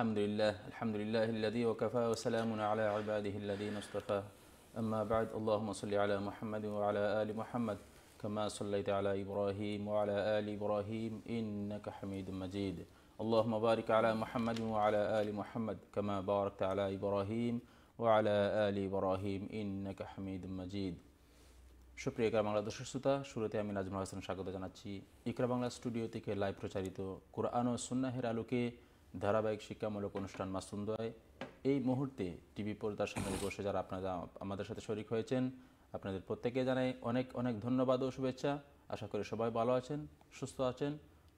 الحمد لله الحمد لله الذي وكفى وسلام على عباده الذين اصطفى أما بعد اللهم صل على محمد وعلى آل محمد كما صليت على إبراهيم وعلى آل إبراهيم إنك حميد مجيد اللهم بارك على محمد وعلى آل محمد كما باركت على إبراهيم وعلى آل إبراهيم إنك حميد مجيد شكرا সুপ্রিয় বাংলা شورة أمين أجمع আমি شاكو হাসান স্বাগত জানাচ্ছি ইকরা বাংলা স্টুডিও থেকে লাইভ প্রচারিত কোরআন ও সুন্নাহের আলোকে ধারাবাহিক শিক্ষামূলক অনুষ্ঠান মাসুন্দয় এই মুহূর্তে টিভি পর্দার সামনে বসে যারা আপনারা আমাদের সাথে শরিক হয়েছেন আপনাদের প্রত্যেকে জানাই অনেক অনেক ধন্যবাদ ও শুভেচ্ছা আশা করি সবাই ভালো আছেন সুস্থ আছেন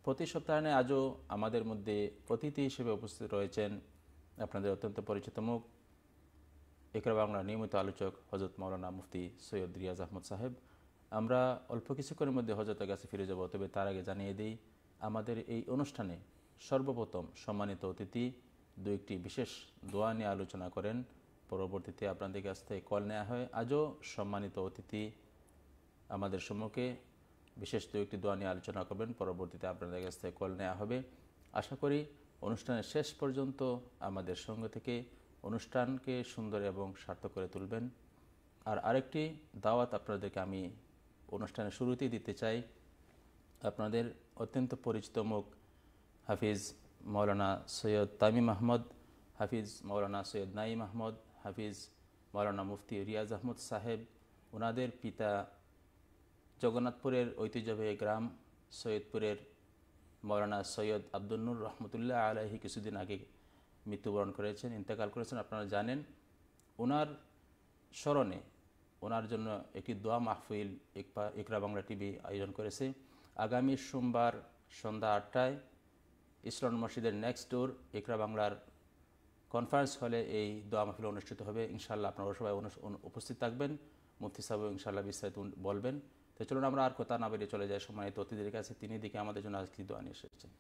প্রতি সপ্তাহে আজও আমাদের মধ্যে অতিথি হিসেবে উপস্থিত রয়েছেন আপনাদের অত্যন্ত পরিচিত মুখ একরা বাংলার নিয়মিত আলোচক হজরত মৌলানা মুফতি সৈয়দ রিয়াজ আহমদ সাহেব আমরা অল্প কিছুক্ষণের মধ্যে হজরতের কাছে ফিরে যাব তবে তার আগে জানিয়ে দিই আমাদের এই অনুষ্ঠানে সর্বপ্রথম সম্মানিত অতিথি দু একটি বিশেষ দোয়া নিয়ে আলোচনা করেন পরবর্তীতে আপনাদের কাছ থেকে কল নেওয়া হয় আজও সম্মানিত অতিথি আমাদের সম্মুখে বিশেষ দু একটি দোয়া নিয়ে আলোচনা করবেন পরবর্তীতে আপনাদের কাছ থেকে কল নেওয়া হবে আশা করি অনুষ্ঠানের শেষ পর্যন্ত আমাদের সঙ্গে থেকে অনুষ্ঠানকে সুন্দর এবং সার্থক করে তুলবেন আর আরেকটি দাওয়াত আপনাদেরকে আমি অনুষ্ঠানের শুরুতেই দিতে চাই আপনাদের অত্যন্ত পরিচিত মুখ হাফিজ মৌলানা সৈয়দ তামিম আহমদ হাফিজ মৌলানা সৈয়দ নাইম আহমদ হাফিজ মৌলানা মুফতি রিয়াজ আহমদ সাহেব ওনাদের পিতা জগন্নাথপুরের ঐতিহ্যবাহী গ্রাম সৈয়দপুরের মৌলানা সৈয়দ আব্দুল্নুর রহমতুল্লাহ আলাহি কিছুদিন আগে মৃত্যুবরণ করেছেন ইন্তেকাল করেছেন আপনারা জানেন ওনার স্মরণে ওনার জন্য একটি দোয়া মাহফিল ইকরা বাংলা টিভি আয়োজন করেছে আগামী সোমবার সন্ধ্যা আটটায় ইসলাম মসজিদের নেক্সট ডোর ইকরা বাংলার কনফারেন্স হলে এই দোয়া মাহফিল অনুষ্ঠিত হবে ইনশাল্লাহ আপনারা সবাই উপস্থিত থাকবেন মুফতি সাহেব ইনশাল্লাহ বিস্তারিত বলবেন তো চলুন আমরা আর কথা না বেরিয়ে চলে যাই সময় তো কাছে তিনি দিকে আমাদের জন্য আজকে দোয়া নিয়ে এসেছেন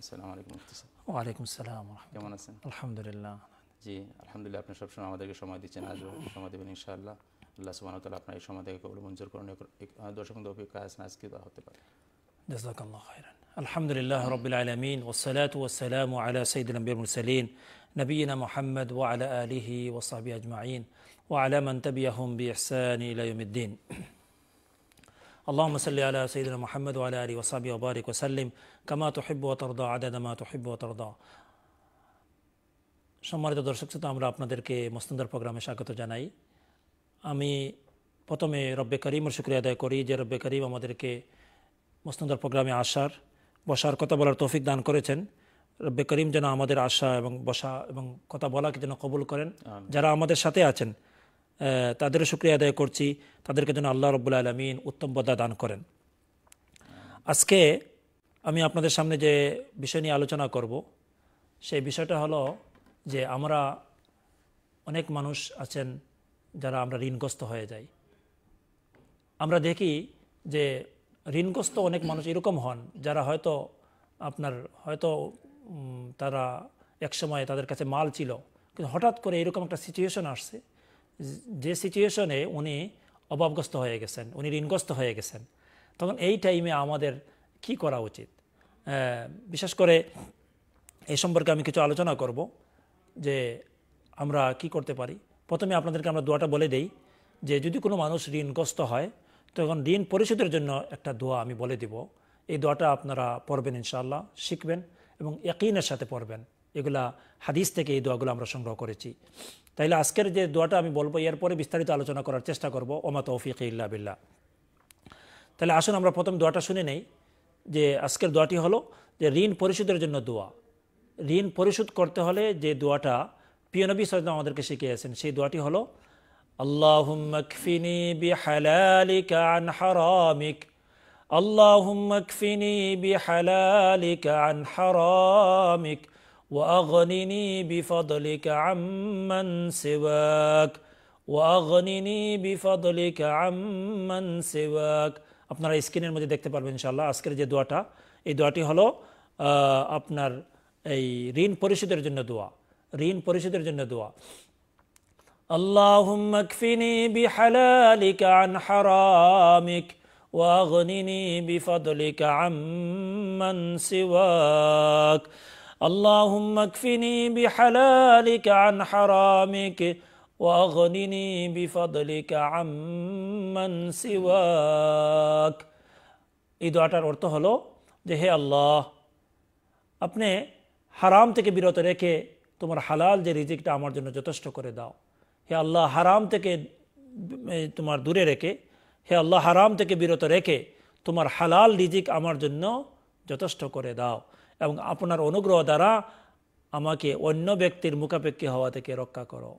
আসসালামু আলাইকুম মুফতি সাহেব ওয়ালাইকুম সালাম কেমন আছেন আলহামদুলিল্লাহ জি আলহামদুলিল্লাহ আপনি সবসময় আমাদেরকে সময় দিচ্ছেন আজ সময় দেবেন ইনশাআল্লাহ আল্লাহ সুবাহ তালা আপনার এই সময় থেকে কবল মঞ্জুর করেন দর্শক দর্শক কাজ আজকে দেওয়া হতে পারে জাজাকাল্লাহ খাইরান الحمد لله رب العالمين والصلاة والسلام على سيد الأنبياء المرسلين نبينا محمد وعلى آله وصحبه أجمعين وعلى من تبعهم بإحسان إلى يوم الدين اللهم صل على سيدنا محمد وعلى آله وصحبه وبارك وسلم كما تحب وترضى عدد ما تحب وترضى সম্মানিত দর্শক শ্রোতা আমরা আপনাদেরকে মস্তন্দর প্রোগ্রামে স্বাগত জানাই আমি প্রথমে রব্বে করিমের শুক্রিয়া আদায় করি যে রব্বে করিম আমাদেরকে মস্তন্দর প্রোগ্রামে আসার বসার কথা বলার তৌফিক দান করেছেন রব্বে করিম যেন আমাদের আশা এবং বসা এবং কথা বলাকে যেন কবুল করেন যারা আমাদের সাথে আছেন তাদেরও শুক্রিয়া আদায় করছি তাদেরকে যেন আল্লাহ রব্বুল আলমিন উত্তম বদা দান করেন আজকে আমি আপনাদের সামনে যে বিষয় নিয়ে আলোচনা করব সেই বিষয়টা হলো যে আমরা অনেক মানুষ আছেন যারা আমরা ঋণগ্রস্ত হয়ে যাই আমরা দেখি যে ঋণগ্রস্ত অনেক মানুষ এরকম হন যারা হয়তো আপনার হয়তো তারা এক সময় তাদের কাছে মাল ছিল কিন্তু হঠাৎ করে এরকম একটা সিচুয়েশন আসছে যে সিচুয়েশনে উনি অভাবগ্রস্ত হয়ে গেছেন উনি ঋণগ্রস্ত হয়ে গেছেন তখন এই টাইমে আমাদের কি করা উচিত বিশেষ করে এ সম্পর্কে আমি কিছু আলোচনা করব যে আমরা কি করতে পারি প্রথমে আপনাদেরকে আমরা দোয়াটা বলে দেই যে যদি কোনো মানুষ ঋণগ্রস্ত হয় তখন ঋণ পরিশোধের জন্য একটা দোয়া আমি বলে দিব এই দোয়াটা আপনারা পড়বেন ইনশাআল্লাহ শিখবেন এবং একইনের সাথে পড়বেন এগুলা হাদিস থেকে এই দোয়াগুলো আমরা সংগ্রহ করেছি তাইলে আজকের যে দোয়াটা আমি বলবো এরপরে বিস্তারিত আলোচনা করার চেষ্টা করব ওমা তৌফিক ইল্লা বিল্লাহ তাহলে আসুন আমরা প্রথম দোয়াটা শুনে নেই যে আজকের দোয়াটি হলো যে ঋণ পরিশোধের জন্য দোয়া ঋণ পরিশোধ করতে হলে যে দোয়াটা পিয়নবী সৈদ আমাদেরকে শিখিয়েছেন সেই দোয়াটি হলো اللهم اكفني بحلالك عن حرامك اللهم اكفني بحلالك عن حرامك واغنني بفضلك عمن سواك واغنني بفضلك عمن سواك আপনারা স্ক্রিনের মধ্যে দেখতে পারবেন ইনশাআল্লাহ আজকের যে দোয়াটা এই দোয়াটি হলো আপনার এই ঋণ পরিশোধের জন্য দোয়া ঋণ পরিশোধের জন্য দোয়া اللهم اكفني بحلالك عن حرامك واغنني بفضلك عمن سواك اللهم اكفني بحلالك عن حرامك واغنني بفضلك عمن سواك এই দোয়াটার অর্থ হলো যে হে আল্লাহ আপনি হারাম থেকে বিরত রেখে তোমার হালাল যে রিজিকটা আমার জন্য যথেষ্ট করে দাও হে আল্লাহ হারাম থেকে তোমার দূরে রেখে হে আল্লাহ হারাম থেকে বিরত রেখে তোমার হালাল রিজিক আমার জন্য যথেষ্ট করে দাও এবং আপনার অনুগ্রহ দ্বারা আমাকে অন্য ব্যক্তির মুখাপেক্ষী হওয়া থেকে রক্ষা করো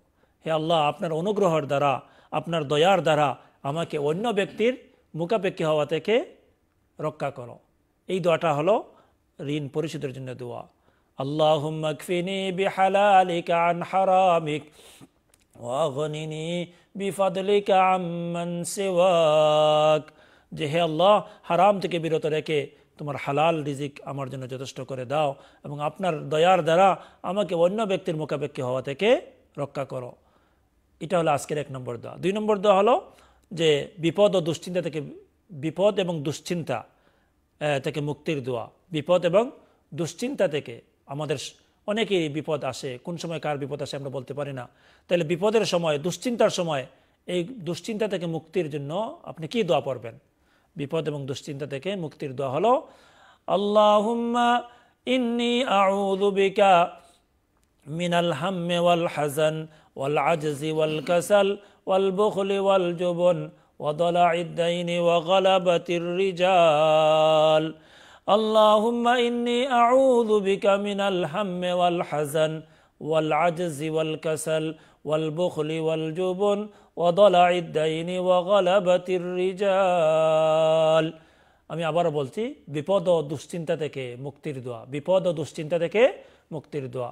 হে আল্লাহ আপনার অনুগ্রহর দ্বারা আপনার দয়ার দ্বারা আমাকে অন্য ব্যক্তির মুখাপেক্ষী হওয়া থেকে রক্ষা করো এই দোয়াটা হলো ঋণ পরিশোধের জন্য দোয়া আল্লাহ ওয়াগনিনি বিফাদলিকা আম্মান সেওয়াক যে হে আল্লাহ হারাম থেকে বিরত রেখে তোমার হালাল রিজিক আমার জন্য যথেষ্ট করে দাও এবং আপনার দয়ার দ্বারা আমাকে অন্য ব্যক্তির মোকাবেক্ষি হওয়া থেকে রক্ষা করো এটা হলো আজকের এক নম্বর দোয়া দুই নম্বর দোয়া হলো যে বিপদ ও দুশ্চিন্তা থেকে বিপদ এবং দুশ্চিন্তা থেকে মুক্তির দোয়া বিপদ এবং দুশ্চিন্তা থেকে আমাদের অনেকে বিপদ আসে কোন সময় কার বিপদ আসে আমরা বলতে পারি না তাহলে বিপদের সময় দুশ্চিন্তার সময় এই দুশ্চিন্তা থেকে মুক্তির জন্য আপনি কি দোয়া পড়বেন বিপদ এবং দুশ্চিন্তা থেকে মুক্তির দোয়া হলো আল্লাহুম্মা ইন্নি আউযুবিকা মিনাল হাম্মে ওয়াল হাজান ওয়াল আজজি ওয়াল কাসাল ওয়াল বুখলি ওয়াল জুবন ওয়া দালাঈদ দাইনি ওয়া গালাবাতির রিজাল اللهم إني أعوذ بك من الهم والحزن والعجز والكسل والبخل والجبن وضلع الدين وغلبة الرجال আমি আবারও বলছি বিপদ ও দুশ্চিন্তা থেকে মুক্তির দোয়া বিপদ ও দুশ্চিন্তা থেকে মুক্তির দোয়া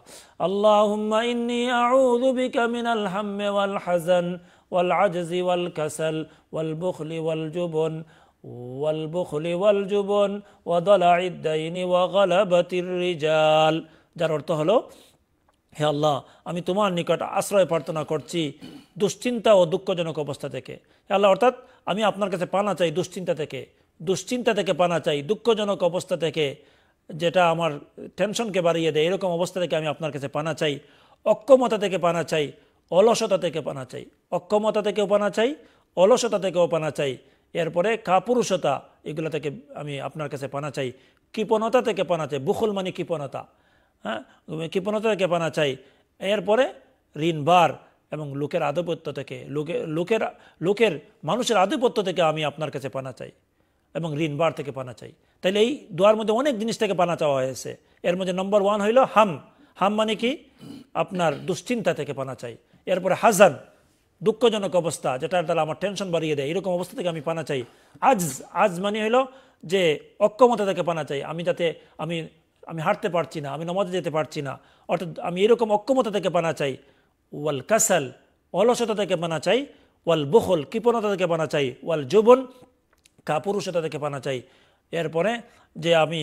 আল্লাহুম্মা ইন্নি আউযু বিকা মিনাল হাম্মি ওয়াল হাযান ওয়াল আজজি ওয়াল কাসাল ওয়াল বুখলি ওয়াল জুবন ওয়ালবুখলি ওয়াল জুবন ওয়াদালাইদ্দাইনি ওয়াগালাবাতির রিজাল যার অর্থ হলো হে আল্লাহ আমি তোমার নিকট আশ্রয় প্রার্থনা করছি দুশ্চিন্তা ও দুঃখজনক অবস্থা থেকে হে আল্লাহ অর্থাৎ আমি আপনার কাছে পানা চাই দুশ্চিন্তা থেকে দুশ্চিন্তা থেকে পানা চাই দুঃখজনক অবস্থা থেকে যেটা আমার টেনশনকে বাড়িয়ে দেয় এরকম অবস্থা থেকে আমি আপনার কাছে পানা চাই অক্ষমতা থেকে পানা চাই অলসতা থেকে পানা চাই অক্ষমতা থেকেও পানা চাই অলসতা থেকেও পানা চাই এরপরে কাপুরুষতা এগুলো থেকে আমি আপনার কাছে পানা চাই কৃপণতা থেকে পানা চাই বুখল মানে কৃপণতা হ্যাঁ কৃপণতা থেকে পানা চাই এরপরে ঋণবার এবং লোকের আধিপত্য থেকে লোকে লোকের লোকের মানুষের আধিপত্য থেকে আমি আপনার কাছে পানা চাই এবং ঋণবার থেকে পানা চাই তাহলে এই দোয়ার মধ্যে অনেক জিনিস থেকে পানা চাওয়া হয়েছে এর মধ্যে নম্বর ওয়ান হইল হাম হাম মানে কি আপনার দুশ্চিন্তা থেকে পানা চাই এরপরে হাজান দুঃখজনক অবস্থা যেটার দ্বারা আমার টেনশন বাড়িয়ে দেয় এরকম অবস্থা থেকে আমি পানা চাই আজ আজ মানে হলো যে অক্ষমতা থেকে পানা চাই আমি যাতে আমি আমি হাঁটতে পারছি না আমি নমাজে যেতে পারছি না অর্থাৎ আমি এরকম অক্ষমতা থেকে পানা চাই ওয়াল কাসাল অলসতা থেকে পানা চাই ওয়াল বহল কৃপণতা থেকে পানা চাই ওয়াল যৌবন কাপুরুষতা থেকে পানা চাই এরপরে যে আমি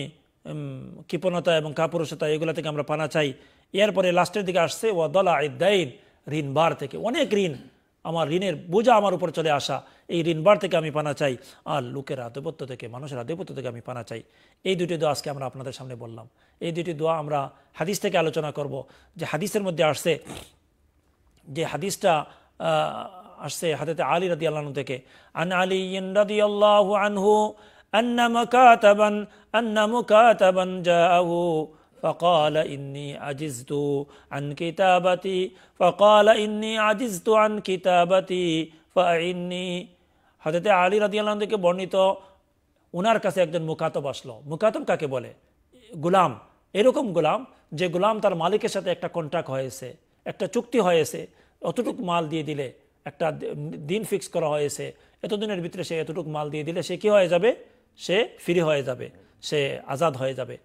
কৃপণতা এবং কাপুরুষতা এগুলো থেকে আমরা পানা চাই এরপরে লাস্টের দিকে আসছে ওয়া দলা ঋণ বার থেকে অনেক ঋণ আমার ঋণের বোঝা আমার উপর চলে আসা এই ঋণবার থেকে আমি পানা চাই আর লোকের আধিপত্য থেকে মানুষের আধিপত্য থেকে আমি পানা চাই এই দুটি দোয়া আজকে আমরা আপনাদের সামনে বললাম এই দুটি দোয়া আমরা হাদিস থেকে আলোচনা করব যে হাদিসের মধ্যে আসছে যে হাদিসটা আসছে হাদিতে আলী রাদি আল্লাহ থেকে আন আলী রাদি আল্লাহ আনহু أن مكاتبا أن مكاتبا جاءه فقال إني عجزت عن كتابتي فقال إني عجزت عن كتابتي فأعني হজরতে আলী রাদিয়াল্লাহ থেকে বর্ণিত ওনার কাছে একজন মুকাতব আসলো মুকাতব কাকে বলে গুলাম এরকম গোলাম যে গোলাম তার মালিকের সাথে একটা কন্ট্রাক্ট হয়েছে একটা চুক্তি হয়েছে অতটুক মাল দিয়ে দিলে একটা দিন ফিক্স করা হয়েছে এতদিনের ভিতরে সে এতটুক মাল দিয়ে দিলে সে কি হয়ে যাবে সে ফ্রি হয়ে যাবে সে আজাদ হয়ে যাবে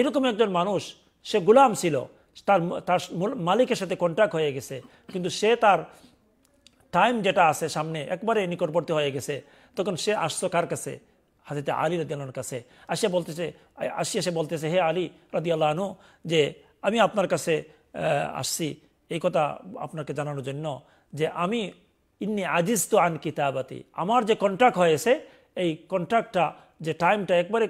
এরকম একজন মানুষ সে গুলাম ছিল তার তার মালিকের সাথে কন্ট্রাক্ট হয়ে গেছে কিন্তু সে তার টাইম যেটা আছে সামনে একবারে নিকটবর্তী হয়ে গেছে তখন সে আসতো কার কাছে হাজিতে আলী রদিয়ালার কাছে আসিয়া বলতেছে আসিয়া সে বলতেছে হে আলী রদিয়াল্লাহ আনু যে আমি আপনার কাছে আসছি এই কথা আপনাকে জানানোর জন্য যে আমি ইন্নি আজিজ তো আন কিতাবাতি আমার যে কন্ট্রাক্ট হয়েছে এই কন্ট্রাক্টটা যে টাইমটা একবারে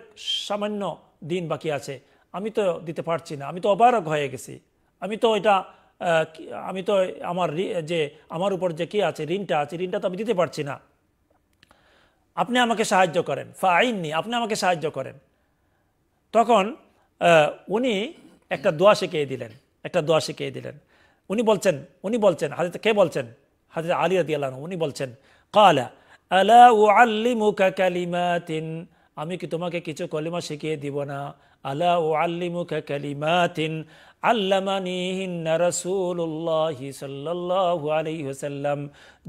সামান্য দিন বাকি আছে আমি তো দিতে পারছি না আমি তো অবারক হয়ে গেছি আমি তো এটা আমি তো আমার যে আমার উপর যে কি আছে ঋণটা আছে ঋণটা তো আমি দিতে পারছি না আপনি আমাকে সাহায্য করেন ফাইননি আপনি আমাকে সাহায্য করেন তখন উনি একটা দোয়া শিখিয়ে দিলেন একটা দোয়া শিখিয়ে দিলেন উনি বলছেন উনি বলছেন হাজরত কে বলছেন হাজরত আলিয়া রাদিয়াল্লাহু উনি বলছেন কালা আলা উআল্লিমুকা কালিমাতিন আমি কি তোমাকে কিছু কলিমা শিখিয়ে দিব না আল্লাহ ও আল্লিমুখা কালিমাতিন আল্লামানিহিন্না রসুল্লাহি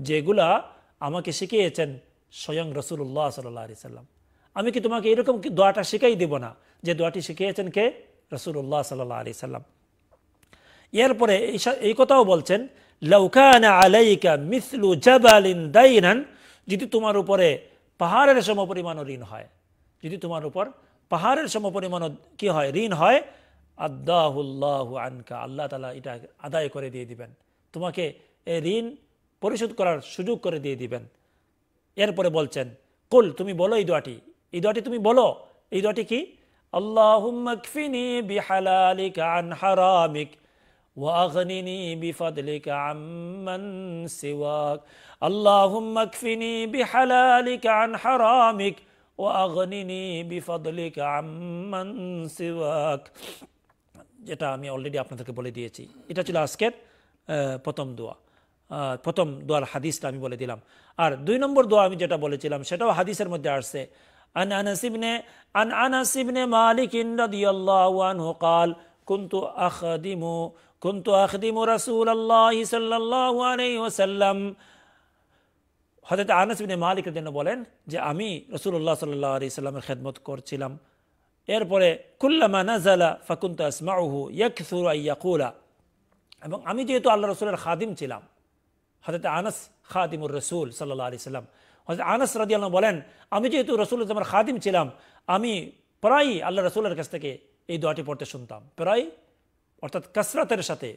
যেগুলা আমাকে শিখিয়েছেন স্বয়ং রসুল্লাহ সাল্লাহ আলি সাল্লাম আমি কি তোমাকে এরকম দোয়াটা শিখাই দিব না যে দোয়াটি শিখিয়েছেন কে রসুল্লাহ সাল্লাহ আলি সাল্লাম এরপরে এই কথাও বলছেন লৌকানা আলাইকা মিসলু জবালিন দাইনান যদি তোমার উপরে পাহাড়ের সম পরিমাণ ঋণ হয় যদি তোমার উপর পাহাড়ের সম পরিমাণ কি হয় ঋণ হয় আদাহুল্লাহ আনকা আল্লাহ তালা এটা আদায় করে দিয়ে দিবেন তোমাকে এই ঋণ পরিশোধ করার সুযোগ করে দিয়ে দিবেন এরপরে বলছেন কুল তুমি বলো এই দোয়াটি এই দোয়াটি তুমি বলো এই দোয়াটি কি আল্লাহ বিহালালিক ওয়াগনিনি বিফাদলিক যেটা আমি অলরেডি আপনাদেরকে বলে দিয়েছি এটা ছিল আজকের প্রথম দোয়া প্রথম দোয়ার হাদিসটা আমি বলে দিলাম আর দুই নম্বর দোয়া আমি যেটা বলেছিলাম সেটাও হাদিসের মধ্যে আসছে আন أنس আন عن মালিক بن مالك رضي الله عنه আখদিমু كنت أخدم كنت أخدم হজরত আনসবিন মালিক যেন বলেন যে আমি রসুল্লাহ সাল্লাহ আলি সাল্লামের খেদমত করছিলাম এরপরে কুল্লামা নাজালা ফাকুন্ত আসমাউহু ইয়াকুলা এবং আমি যেহেতু আল্লাহ রসুলের খাদিম ছিলাম হজরত আনস খাদিমুর রসুল সাল্লাহ আলি সাল্লাম হজরত আনস রাজি আল্লাহ বলেন আমি যেহেতু রসুল ইসলামের খাদিম ছিলাম আমি প্রায়ই আল্লাহ রসুলের কাছ থেকে এই দোয়াটি পড়তে শুনতাম প্রায় অর্থাৎ কসরতের সাথে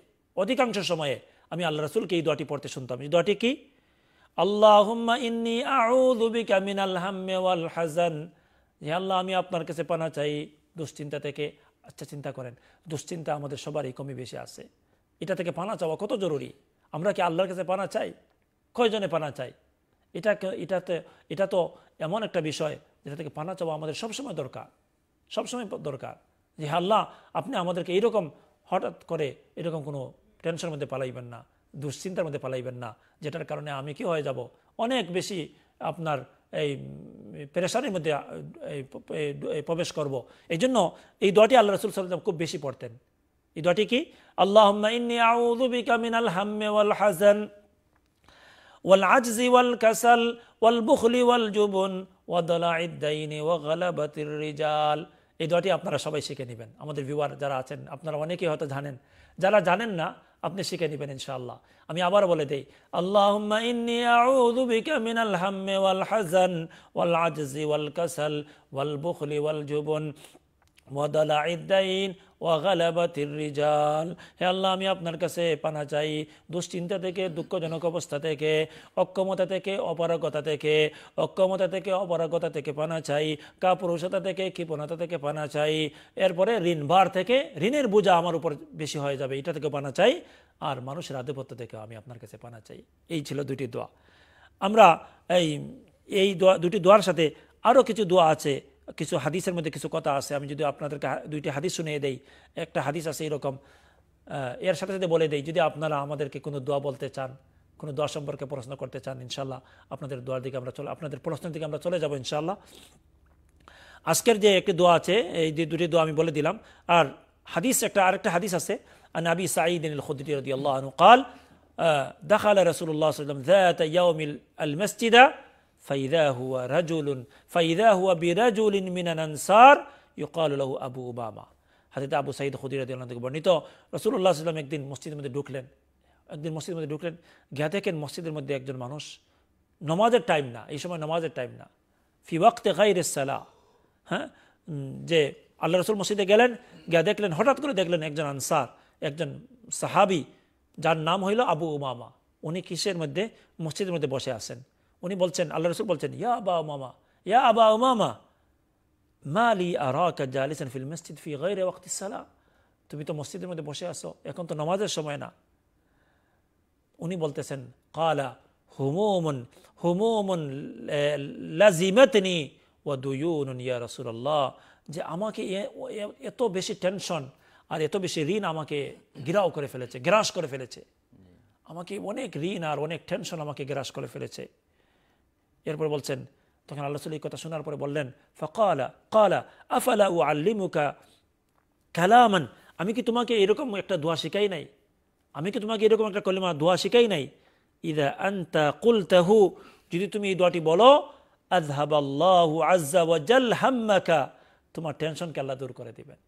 অধিকাংশ সময়ে আমি আল্লাহ রসুলকে এই দোয়াটি পড়তে শুনতাম এই দোয়াটি কি আল্লাহুম্মা ইন্নি আউদুবিকা মিনাল হাম্মে ওয়াল হাজান হে আল্লাহ আমি আপনার কাছে পানা চাই দুশ্চিন্তা থেকে আচ্ছা চিন্তা করেন দুশ্চিন্তা আমাদের সবারই কমে বেশি আছে এটা থেকে পানা চাওয়া কত জরুরি আমরা কি আল্লাহর কাছে পানা চাই কয়জনে পানা চাই এটা এটাতে এটা তো এমন একটা বিষয় যেটা থেকে পানা চাওয়া আমাদের সবসময় দরকার সবসময় দরকার যে আল্লাহ আপনি আমাদেরকে এইরকম হঠাৎ করে এরকম কোনো টেনশনের মধ্যে পালাইবেন না দুশ্চিন্তার মধ্যে পালাইবেন না যেটার কারণে আমি কি হয়ে যাব অনেক বেশি আপনার এই প্রেশারের মধ্যে প্রবেশ করব। এই জন্য এই দোয়াটি আল্লাহ রসুল সাল্লাম খুব বেশি পড়তেন এই দোয়াটি কি আল্লাহ ওয়াল এই আপনারা সবাই শিখে নেবেন আমাদের ভিউয়ার যারা আছেন আপনারা অনেকেই হয়তো জানেন যারা জানেন না আপনি শিখে নেবেন ইনশাআল্লাহ আমি আবার বলে দেই আল্লাহুম্মা ইন্নি আউযু বিকা মিনাল হাম্মি ওয়াল হাযান ওয়াল আজজি ওয়াল কাসাল ওয়াল বুখলি ওয়াল জুবন ওয়া দালাঈদ রিজাল হে আল্লাহ আমি আপনার কাছে পানা চাই দুশ্চিন্তা থেকে দুঃখজনক অবস্থা থেকে অক্ষমতা থেকে অপারগতা থেকে অক্ষমতা থেকে অপারগতা থেকে পানা চাই কাপুরুষতা থেকে কৃপণতা থেকে পানা চাই এরপরে ঋণ ভার থেকে ঋণের বোঝা আমার উপর বেশি হয়ে যাবে এটা থেকে পানা চাই আর মানুষের আধিপত্য থেকে আমি আপনার কাছে পানা চাই এই ছিল দুটি দোয়া আমরা এই এই দোয়া দুটি দোয়ার সাথে আরও কিছু দোয়া আছে কিছু হাদিসের মধ্যে কিছু কথা আছে আমি যদি আপনাদেরকে দুইটি হাদিস শুনিয়ে দেই একটা হাদিস আছে এরকম এর সাথে সাথে বলে দেই যদি আপনারা আমাদেরকে কোনো দোয়া বলতে চান কোনো দোয়া সম্পর্কে প্রশ্ন করতে চান ইনশাল্লাহ আপনাদের দোয়ার দিকে আমরা চলে আপনাদের প্রশ্নের দিকে আমরা চলে যাবো ইনশাল্লাহ আজকের যে একটি দোয়া আছে এই যে দুটি দোয়া আমি বলে দিলাম আর হাদিস একটা আরেকটা হাদিস আছে নাবি সাঈদিন দেখা আল্লাহ রসুল্লাহ কাল دخل رسول ফাইদা হুয়া রাজুলুন ফাইদা হুয়া বিরাজুলিন মিনান আনসার ইউকাল আবু ওবামা হাতিতে আবু সাইদ খুদিরাদ থেকে বর্ণিত রসুল্লাহ সাল্লাম একদিন মসজিদের মধ্যে ঢুকলেন একদিন মসজিদের মধ্যে ঢুকলেন ঘ্যাতেকেন মসজিদের মধ্যে একজন মানুষ নমাজের টাইম না এই সময় নমাজের টাইম না ফি ওয়াক্তে গাই রেসালা হ্যাঁ যে আল্লাহ রসুল মসজিদে গেলেন গিয়া দেখলেন হঠাৎ করে দেখলেন একজন আনসার একজন সাহাবি যার নাম হইল আবু উমামা উনি কিসের মধ্যে মসজিদের মধ্যে বসে আছেন উনি বলছেন আল্লাহ রসুল বলছেন ইয়া আবা মামা ইয়া আবা মামা মালি আর জালিসান ফিল মসজিদ ফি গাইরে ওয়াক্তি তুমি তো মসজিদের মধ্যে বসে আসো এখন তো নমাজের সময় না উনি বলতেছেন কালা হুমোমন হুমোমন লাজিমাতনি ও দুয়ুন ইয়া রসুল্লাহ যে আমাকে এত বেশি টেনশন আর এত বেশি ঋণ আমাকে গিরাও করে ফেলেছে গ্রাস করে ফেলেছে আমাকে অনেক ঋণ আর অনেক টেনশন আমাকে গ্রাস করে ফেলেছে এরপর বলছেন তখন আল্লাহ রসুল কথা শোনার পরে বললেন ফকালা কালা আফালা ও আল্লিমুকা কালামান আমি কি তোমাকে এরকম একটা দোয়া শিখাই নাই আমি কি তোমাকে এরকম একটা কলিমা দোয়া শিখাই নাই ইদা আন্তা কুল তাহু যদি তুমি এই দোয়াটি বলো আজহাবাল্লাহু আজ্জাওয়াজাল হাম্মাকা তোমার টেনশনকে আল্লাহ দূর করে দিবেন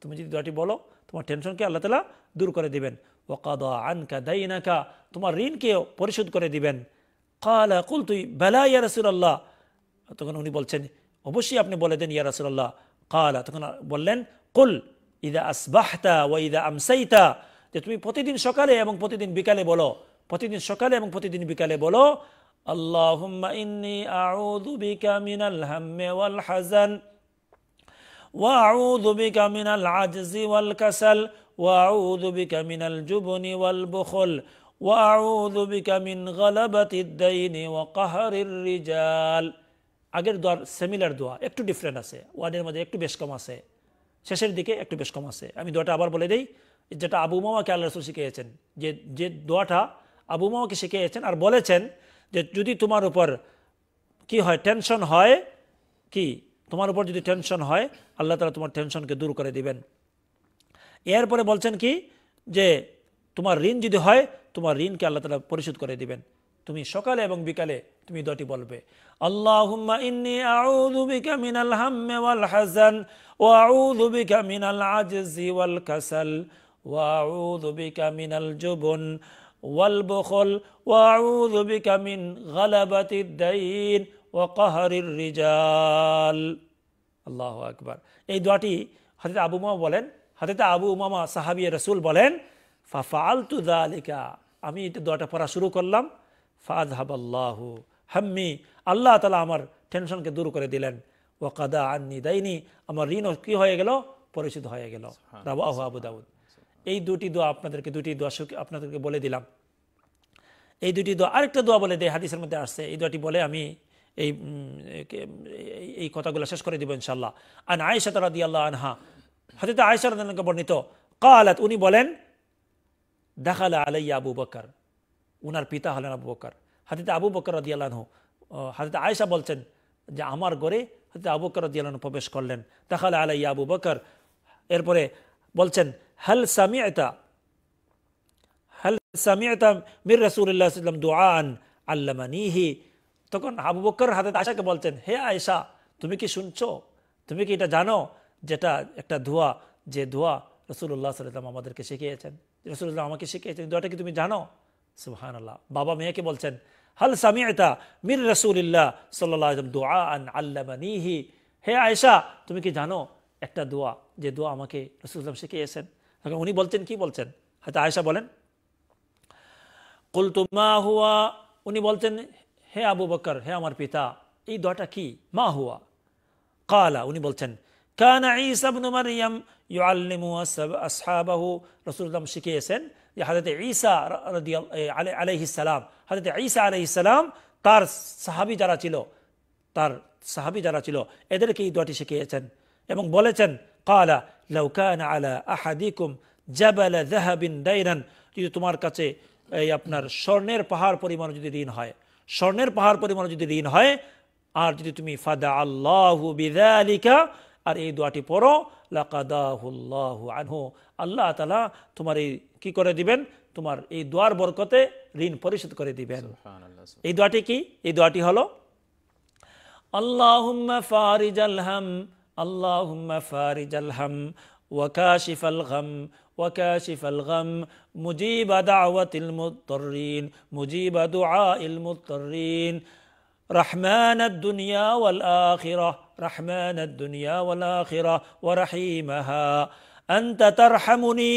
তুমি যদি দোয়াটি বলো তোমার টেনশনকে আল্লাহ তালা দূর করে দিবেন ওকাদা আনকা দাইনাকা তোমার ঋণকেও পরিশোধ করে দিবেন قال قلت بلا يا رسول الله তখন উনি বলছেন অবশ্যই আপনি বলে দেন ইয়া রাসূলুল্লাহ قال তখন বললেন قل اذا اصبحت واذا امسيت যে তুমি প্রতিদিন সকালে এবং প্রতিদিন বিকালে বলো প্রতিদিন সকালে এবং প্রতিদিন বিকালে বলো اللهم اني اعوذ بك من الهم والحزن واعوذ بك من العجز والكسل واعوذ بك من الجبن والبخل ওয়াউদু বিকামিন গলাবাতিদ্দাইন ওয়া কাহারির রিজাল আগের দোয়ার সেমিলার দোয়া একটু ডিফারেন্ট আছে ওয়ার্ডের মধ্যে একটু বেশ কম আছে শেষের দিকে একটু বেশ কম আছে আমি দোয়াটা আবার বলে দিই যেটা আবু মামাকে আল্লাহ রসুল শিখিয়েছেন যে যে দোয়াটা আবু মামাকে শিখিয়েছেন আর বলেছেন যে যদি তোমার উপর কি হয় টেনশন হয় কি তোমার উপর যদি টেনশন হয় আল্লাহ তালা তোমার টেনশনকে দূর করে দিবেন এরপরে বলছেন কি যে তোমার ঋণ যদি হয় তোমার ঋণকে আল্লাহ তালা পরিশোধ করে দিবেন তুমি সকালে এবং বিকালে তুমি দটি বলবে আল্লাহ ইন্নি মিনাল মিনাল মিনাল ওয়াল মিন রিজাল এই দোয়াটি হাতে আবু উমা বলেন হাতে আবু উমামা সাহাবিয়া রসুল বলেন ফাফা আলতু দালিকা আমি এটা দোয়াটা পড়া শুরু করলাম ফাদ হাবাল্লাহ হাম্মি আল্লাহ তালা আমার টেনশনকে দূর করে দিলেন কাদা আন্নি দাইনি আমার ঋণও কি হয়ে গেল পরিচিত হয়ে গেল রাবাহ আবু দাউদ এই দুটি দোয়া আপনাদেরকে দুটি দোয়া আপনাদেরকে বলে দিলাম এই দুটি দোয়া আরেকটা দোয়া বলে দেয় হাদিসের মধ্যে আসছে এই দোয়াটি বলে আমি এই এই কথাগুলো শেষ করে দিব ইনশাল্লাহ আন আয়েশা তারা দিয়ে আল্লাহ আনহা হাতে আয়েশা বর্ণিত কালাত উনি বলেন দেখালে আলাইয়া আবু বকর উনার পিতা হলেন আবু বকর হাতিতে আবু বকর রদিয়ালানহ হাতিতে আয়েশা বলছেন যে আমার ঘরে হাতিতে আবু বকর রদিয়ালানহ প্রবেশ করলেন দেখালে আলাইয়া আবু বকর এরপরে বলছেন হেল সামিয়তা হেল সামিয়তা মির রসুল্লাহ সাল্লাম দোয়ান আল্লামানিহি তখন আবু বকর হাতে আয়সাকে বলছেন হে আয়সা তুমি কি শুনছো তুমি কি এটা জানো যেটা একটা ধোয়া যে ধোয়া রসুল্লাহ সাল্লাম আমাদেরকে শিখিয়েছেন রসুল্লাহ আমাকে শিখিয়েছেন দোয়াটা কি তুমি জানো সুহান আল্লাহ বাবা মেয়েকে বলছেন হাল সামি সামিয়া মির রসুলিল্লাহ সাল্লাম দোয়া আন আল্লামানিহি হে আয়সা তুমি কি জানো একটা দোয়া যে দোয়া আমাকে রসুল্লাম শিখিয়েছেন তখন উনি বলছেন কি বলছেন হয়তো আয়সা বলেন কুলতুমা হুয়া উনি বলছেন হে আবু বকর হে আমার পিতা এই দোয়াটা কি মা হুয়া কালা উনি বলছেন কান ইসাবনু মারিয়াম ইউআল্লিমু আসহাবাহু রসুলাম শিখিয়েছেন যে হাজরত ঈসা আলহিসাল্লাম হাজরত ঈসা আলহিসাল্লাম তার সাহাবি যারা ছিল তার সাহাবি যারা ছিল এদেরকে এই দোয়াটি শিখিয়েছেন এবং বলেছেন কালা লৌকান আলা আহাদিকুম জাবাল জাহাবিন দাইরান যদি তোমার কাছে এই আপনার স্বর্ণের পাহাড় পরিমাণ যদি ঋণ হয় স্বর্ণের পাহাড় পরিমাণ যদি ঋণ হয় আর যদি তুমি ফাদা আল্লাহ বিদালিকা আর এই দোয়াটি পড়ো লাকাদাহুল্লাহ আল্লাহ তালা তোমার এই কি করে দিবেন তোমার এই দোয়ার বরকতে ঋণ পরিশোধ করে দিবেন এই দোয়াটি কি এই দোয়াটি হলো আল্লাহুম্মা ফারিজাল হাম আল্লাহুম্মা ফারিজাল হাম وكاشف الغم وكاشف الغم مجيب دعوة المضطرين مجيب دعاء المضطرين رحمن الدنيا والآخرة রহমান দুনিয়া ওয়ালা আখিরা ওয়া রাহিমাহা আনতা তারহামুনি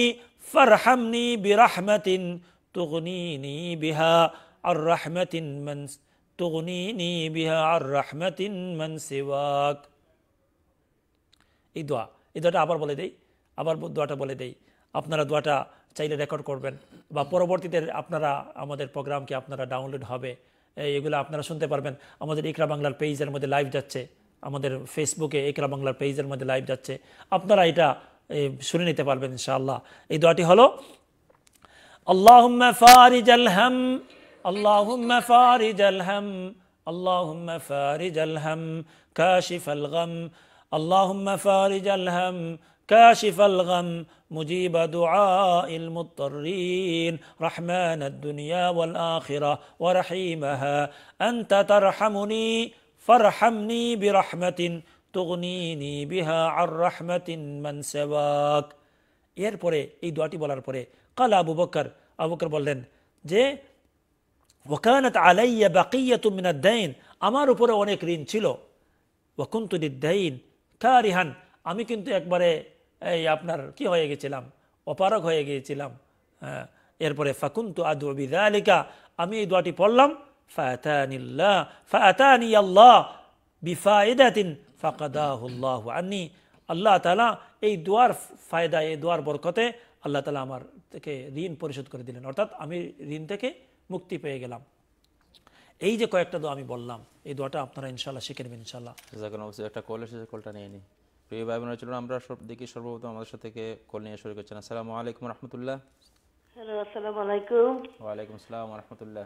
ফারহামনি বিরাহমাতিন তুগনিনি বিহা আর রাহমাতিন মান তুগনিনি বিহা আর রাহমাতিন মান সিওয়াক এই দোয়া এই দোয়াটা আবার বলে দেই আবার দোয়াটা বলে দেই আপনারা দোয়াটা চাইলে রেকর্ড করবেন বা পরবর্তীতে আপনারা আমাদের প্রোগ্রামকে আপনারা ডাউনলোড হবে এগুলো আপনারা শুনতে পারবেন আমাদের ইকরা বাংলার পেজের মধ্যে লাইভ যাচ্ছে আমাদের ফেসবুকে একরা বাংলার পেজের মধ্যে লাইভ যাচ্ছে আপনারা এটা শুনে নিতে পারবেন ইনশাআল্লাহ এই দোয়াটি হলো আল্লাহুম্মা ফারিজাল হাম আল্লাহুম্মা ফারিজাল হাম আল্লাহুম্মা ফারিজাল হাম কাশিফাল গাম আল্লাহুম্মা ফারিজাল হাম كاشف الغم مجيب دعاء المضطرين رحمن الدنيا والآخرة ورحيمها أنت ترحمني ফারহামনি বিরহমাতিন তগনিনি বিহা আর রহমাতিন মানসেবাক এরপরে এই দোয়াটি বলার পরে কাল আবু বকর আবু বললেন যে ওকানত আলাইয়া বাকিয়া তুমিনাদ্দাইন আমার উপরে অনেক ঋণ ছিল ওকুন্তুলিদ্দাইন কারিহান আমি কিন্তু একবারে এই আপনার কি হয়ে গেছিলাম অপারক হয়ে গিয়েছিলাম হ্যাঁ, এরপরে ফাকুন্তু আদু বিদা আলিকা আমি এই দোয়াটি পড়লাম ফাতানিল্লাহ ফাতানি আল্লাহ বিফায়দাতিন ফাকাদাহুল্লাহ আন্নি আল্লাহ তালা এই দোয়ার ফায়দা এই দোয়ার বরকতে আল্লাহ তালা আমার থেকে ঋণ পরিশোধ করে দিলেন অর্থাৎ আমি ঋণ থেকে মুক্তি পেয়ে গেলাম এই যে কয়েকটা দোয়া আমি বললাম এই দোয়াটা আপনারা ইনশাল্লাহ শিখে নেবেন ইনশাল্লাহ একটা কল এসেছে কলটা নিয়ে নিই প্রিয় ভাই বোনের জন্য আমরা সব দেখি সর্বপ্রথম আমাদের সাথে কল নিয়ে শুরু করছেন আসসালামু আলাইকুম রহমতুল্লাহ হ্যালো আসসালামু আলাইকুম ওয়ালাইকুম আসসালাম রহমতুল্লাহ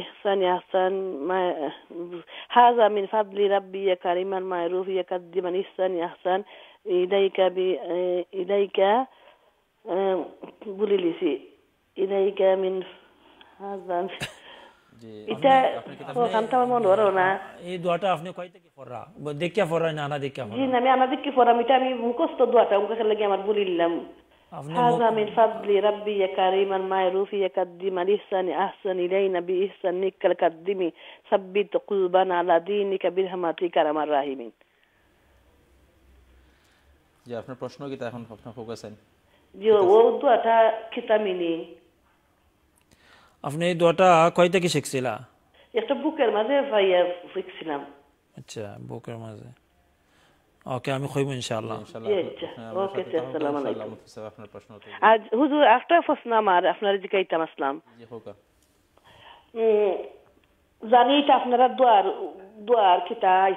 إحسان يا حسن ما هذا من فضل ربي يا كريما معروف يقدم إحسان يا حسن إليك ب... إليك মিন হাজান এটা মন আমি আনা আমি মুখস্থ দোয়াটা মুখে লাগে আমার বলিলাম هذا من فضل ربي يا كريما ما يروفي يقدم الإحسان أحسن إلينا بإحسانك القدم ثبت قلوبنا على دينك برحمتك رحم الراحمين জি আপনার প্রশ্ন কি তা এখন আপনার ফোকাস জি ও দোয়াটা কিতামিনি আপনি এই দোয়াটা কয় থেকে শিখছিলা একটা বুকের মাঝে ভাইয়া শিখছিলাম আচ্ছা বুকের মাঝে اوکی امی خویم ان شاء الله ان شاء الله اوکی السلام علیکم حضور اخته فسنا مار اسلام زانی دوار دوار کتا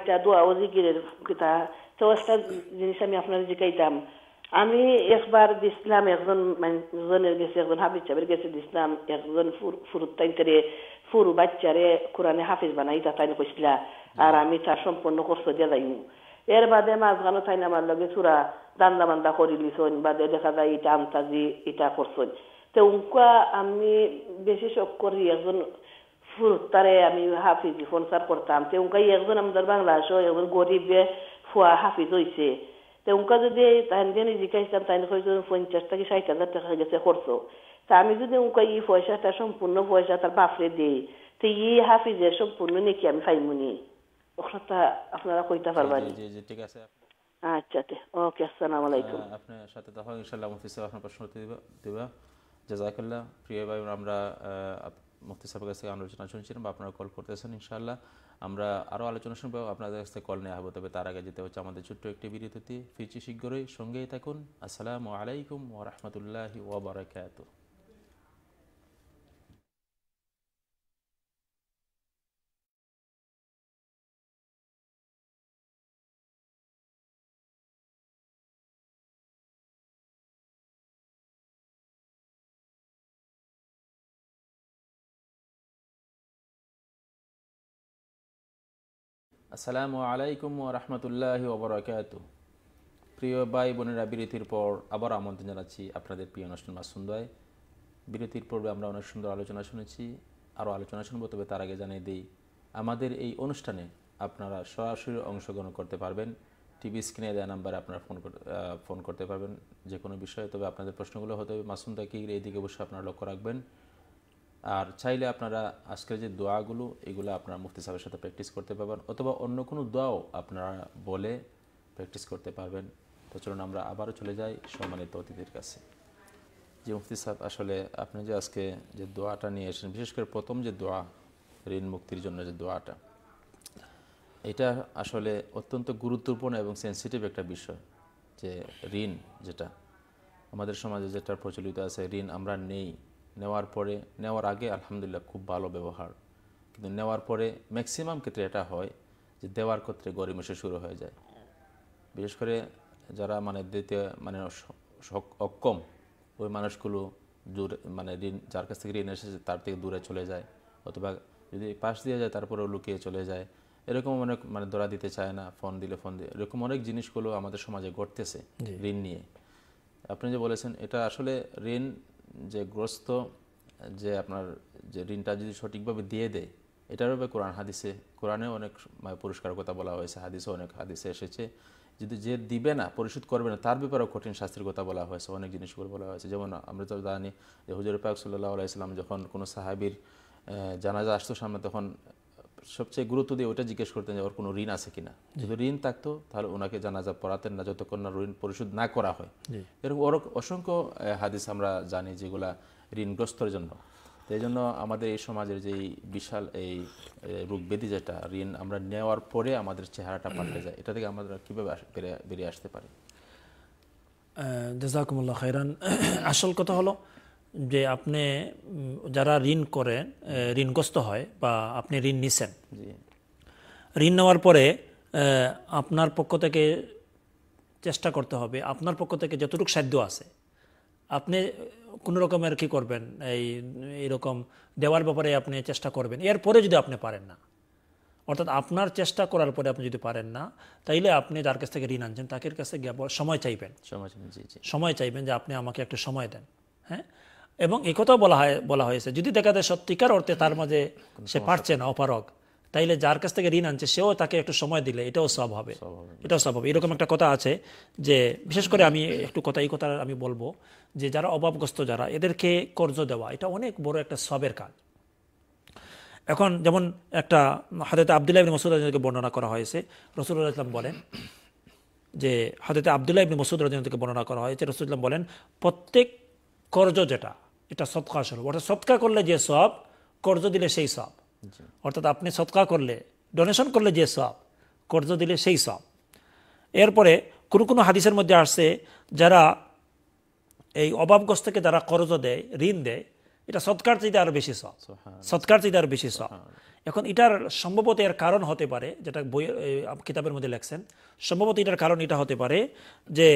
کتا تو می من تا آرامی تا شم এর বাদে মাছ গানো চাই না মারল চূড়া দান্দা বান্দা করি লিছন বাদে দেখা যায় ইটা আমতাজি ইটা করছন তো উনকা আমি বেশি শখ করি একজন ফুরুত্তারে আমি হাফিজি ফোনসার করতাম তো উনকা একজন আমাদের বাংলাদেশ একজন গরিবে ফুয়া হাফিজ হয়েছে তো উনকা যদি তাইন দিয়ে জিজ্ঞাসতাম তাইন হয়তো পঞ্চাশ থেকে ষাট হাজার টাকা গেছে খরচ তা আমি যদি উনকা ই পয়সাটা সম্পূর্ণ পয়সা তার বাফরে দিই তো ই হাফিজের সম্পূর্ণ নাকি আমি ফাইমুনি ওখানটা আপনারা কইতে পারবেন জি জি ঠিক আছে আচ্ছা ওকে আসসালামু আলাইকুম আপনার সাথে দেখা ইনশাআল্লাহ মুফতি সাহেব আপনার প্রশ্ন দিবা প্রিয় ভাই আমরা মুফতি সাহেবের আলোচনা শুনছিলাম বা আপনারা কল করতেছেন ইনশাআল্লাহ আমরা আরও আলোচনা শুনবো আপনাদের কাছ থেকে কল নেওয়া হবে তবে তার আগে যেতে হচ্ছে আমাদের ছোট্ট একটি বিরতিতে ফিরছি শীঘ্রই সঙ্গেই থাকুন আসসালামু আলাইকুম ওরহমতুল্লাহি ওবরাকাতুহ আসসালামু আলাইকুম ও রহমতুল্লাহ ওবরাকাত প্রিয় ভাই বোনেরা বিরতির পর আবার আমন্ত্রণ জানাচ্ছি আপনাদের প্রিয় অনুষ্ঠান মাসুন্দায় বিরতির পর্বে আমরা অনেক সুন্দর আলোচনা শুনেছি আরও আলোচনা শুনব তবে তার আগে জানিয়ে দিই আমাদের এই অনুষ্ঠানে আপনারা সরাসরি অংশগ্রহণ করতে পারবেন টিভি স্ক্রিনে দেওয়া নাম্বারে আপনারা ফোন ফোন করতে পারবেন যে কোনো বিষয়ে তবে আপনাদের প্রশ্নগুলো হতে হবে মাসুম তাকির এই দিকে অবশ্যই আপনারা লক্ষ্য রাখবেন আর চাইলে আপনারা আজকের যে দোয়াগুলো এগুলো আপনারা মুফতি সাহেবের সাথে প্র্যাকটিস করতে পারবেন অথবা অন্য কোনো দোয়াও আপনারা বলে প্র্যাকটিস করতে পারবেন তো চলুন আমরা আবারও চলে যাই সম্মানিত অতিথির কাছে যে মুফতি সাহেব আসলে আপনি যে আজকে যে দোয়াটা নিয়ে এসেছেন বিশেষ করে প্রথম যে দোয়া ঋণ মুক্তির জন্য যে দোয়াটা এটা আসলে অত্যন্ত গুরুত্বপূর্ণ এবং সেন্সিটিভ একটা বিষয় যে ঋণ যেটা আমাদের সমাজে যেটা প্রচলিত আছে ঋণ আমরা নেই নেওয়ার পরে নেওয়ার আগে আলহামদুলিল্লাহ খুব ভালো ব্যবহার কিন্তু নেওয়ার পরে ম্যাক্সিমাম ক্ষেত্রে এটা হয় যে দেওয়ার ক্ষেত্রে গরিমসে শুরু হয়ে যায় বিশেষ করে যারা মানে দিতে মানে অক্ষম ওই মানুষগুলো দূরে মানে ঋণ যার কাছ থেকে ঋণ এসেছে তার থেকে দূরে চলে যায় অথবা যদি পাশ দিয়ে যায় তারপরে লুকিয়ে চলে যায় এরকম অনেক মানে ধরা দিতে চায় না ফোন দিলে ফোন দিয়ে এরকম অনেক জিনিসগুলো আমাদের সমাজে ঘটতেছে ঋণ নিয়ে আপনি যে বলেছেন এটা আসলে ঋণ যে গ্রস্ত যে আপনার যে ঋণটা যদি সঠিকভাবে দিয়ে দেয় এটার কোরআন হাদিসে কোরআনে অনেক মানে পুরস্কার কথা বলা হয়েছে হাদিসে অনেক হাদিসে এসেছে যদি যে দিবে না পরিশোধ করবে না তার ব্যাপারেও কঠিন শাস্তির কথা বলা হয়েছে অনেক জিনিসগুলো বলা হয়েছে যেমন আমরা তো জানি যে হুজুর পাক সাল্লাহ আলাইসলাম যখন কোনো সাহাবির জানাজা আসতো সামনে তখন সবচেয়ে গুরুত্ব দিয়ে ওটা জিজ্ঞেস করতেন যে ওর কোনো ঋণ আছে কিনা যদি ঋণ থাকতো তাহলে ওনাকে জানাজা পড়াতেন না যতক্ষণ না ঋণ পরিশোধ না করা হয় এরকম ওর অসংখ্য হাদিস আমরা জানি যেগুলা ঋণগ্রস্তর জন্য এই জন্য আমাদের এই সমাজের যে বিশাল এই রোগব্যাধি যেটা ঋণ আমরা নেওয়ার পরে আমাদের চেহারাটা পাল্টে যায় এটা থেকে আমরা কীভাবে বেরিয়ে আসতে পারি জাজাকুমুল্লাহ খাইরান আসল কথা হলো যে আপনি যারা ঋণ করেন ঋণগ্রস্ত হয় বা আপনি ঋণ নিছেন ঋণ নেওয়ার পরে আপনার পক্ষ থেকে চেষ্টা করতে হবে আপনার পক্ষ থেকে যতটুকু সাধ্য আছে আপনি কোনো রকমের কি করবেন এই এরকম দেওয়ার ব্যাপারে আপনি চেষ্টা করবেন এরপরে যদি আপনি পারেন না অর্থাৎ আপনার চেষ্টা করার পরে আপনি যদি পারেন না তাইলে আপনি যার কাছ থেকে ঋণ আনছেন তাকে কাছে সময় চাইবেন সময় চাইবেন যে আপনি আমাকে একটু সময় দেন হ্যাঁ এবং এই কথাও বলা হয় বলা হয়েছে যদি দেখা যায় সত্যিকার অর্থে তার মাঝে সে পারছে না অপারক তাইলে যার কাছ থেকে ঋণ আনছে সেও তাকে একটু সময় দিলে এটাও সব হবে এটাও সব হবে এরকম একটা কথা আছে যে বিশেষ করে আমি একটু কথা এই কথা আমি বলবো যে যারা অভাবগ্রস্ত যারা এদেরকে কর্জ দেওয়া এটা অনেক বড় একটা সবের কাজ এখন যেমন একটা হাতেতে আবদুল্লাহ ইবিন মসুদ রাজনীতিকে বর্ণনা করা হয়েছে রসুল্লাহ ইসলাম বলেন যে হাতেতে আবদুল্লাহ ইবিন মসুদ রাজনীতিকে বর্ণনা করা হয়েছে রসুল ইসলাম বলেন প্রত্যেক কর্জ যেটা এটা সৎকা স্বরূপ অর্থাৎ সৎকা করলে যে সব কর্জ দিলে সেই সব অর্থাৎ আপনি সৎকা করলে ডোনেশন করলে যে সব কর্জ দিলে সেই সব এরপরে কোনো কোনো হাদিসের মধ্যে আসছে যারা এই অভাবগ্রস্তকে যারা কর্জ দেয় ঋণ দেয় এটা সৎকার চাইতে আরও বেশি সব সৎকার চাইতে আরও বেশি সব এখন এটার সম্ভবত এর কারণ হতে পারে যেটা বই কিতাবের মধ্যে লেখছেন সম্ভবত এটার কারণ এটা হতে পারে যে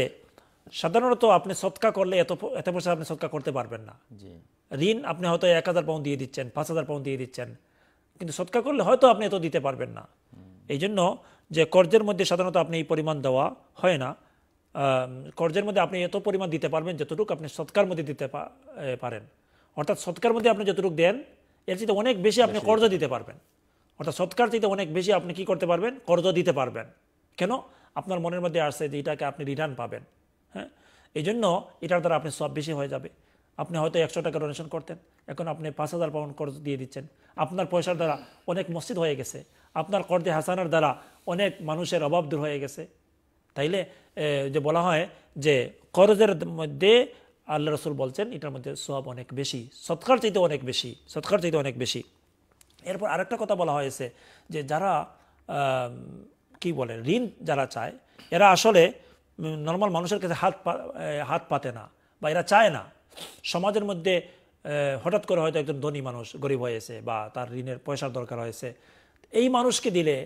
সাধারণত আপনি সৎকা করলে এত এত পয়সা আপনি সৎকা করতে পারবেন না ঋণ আপনি হয়তো এক হাজার পাউন্ড দিয়ে দিচ্ছেন পাঁচ হাজার পাউন্ড দিয়ে দিচ্ছেন কিন্তু সৎকা করলে হয়তো আপনি এত দিতে পারবেন না এই জন্য যে কর্জের মধ্যে সাধারণত আপনি এই পরিমাণ দেওয়া হয় না কর্জের মধ্যে আপনি এত পরিমাণ দিতে পারবেন যতটুকু আপনি সৎকার মধ্যে দিতে পারেন অর্থাৎ সৎকার মধ্যে আপনি যতটুকু দেন এর চাইতে অনেক বেশি আপনি কর্জ দিতে পারবেন অর্থাৎ সৎকার চাইতে অনেক বেশি আপনি কি করতে পারবেন কর্জ দিতে পারবেন কেন আপনার মনের মধ্যে আসছে যে এটাকে আপনি রিটার্ন পাবেন হ্যাঁ এই জন্য এটার দ্বারা আপনি সব বেশি হয়ে যাবে আপনি হয়তো একশো টাকা ডোনেশন করতেন এখন আপনি পাঁচ হাজার পাউন্ড কর দিয়ে দিচ্ছেন আপনার পয়সার দ্বারা অনেক মসজিদ হয়ে গেছে আপনার কর্দে হাসানার দ্বারা অনেক মানুষের অভাব দূর হয়ে গেছে তাইলে যে বলা হয় যে করজের মধ্যে আল্লাহ রসুল বলছেন এটার মধ্যে সোহাব অনেক বেশি সৎকার চাইতে অনেক বেশি সৎকার চাইতে অনেক বেশি এরপর আরেকটা কথা বলা হয়েছে যে যারা কি বলে ঋণ যারা চায় এরা আসলে নর্মাল মানুষের কাছে হাত হাত পাতে না বা এরা চায় না সমাজের মধ্যে হঠাৎ করে হয়তো একজন ধনী মানুষ গরিব হয়েছে বা তার ঋণের পয়সার দরকার হয়েছে এই মানুষকে দিলে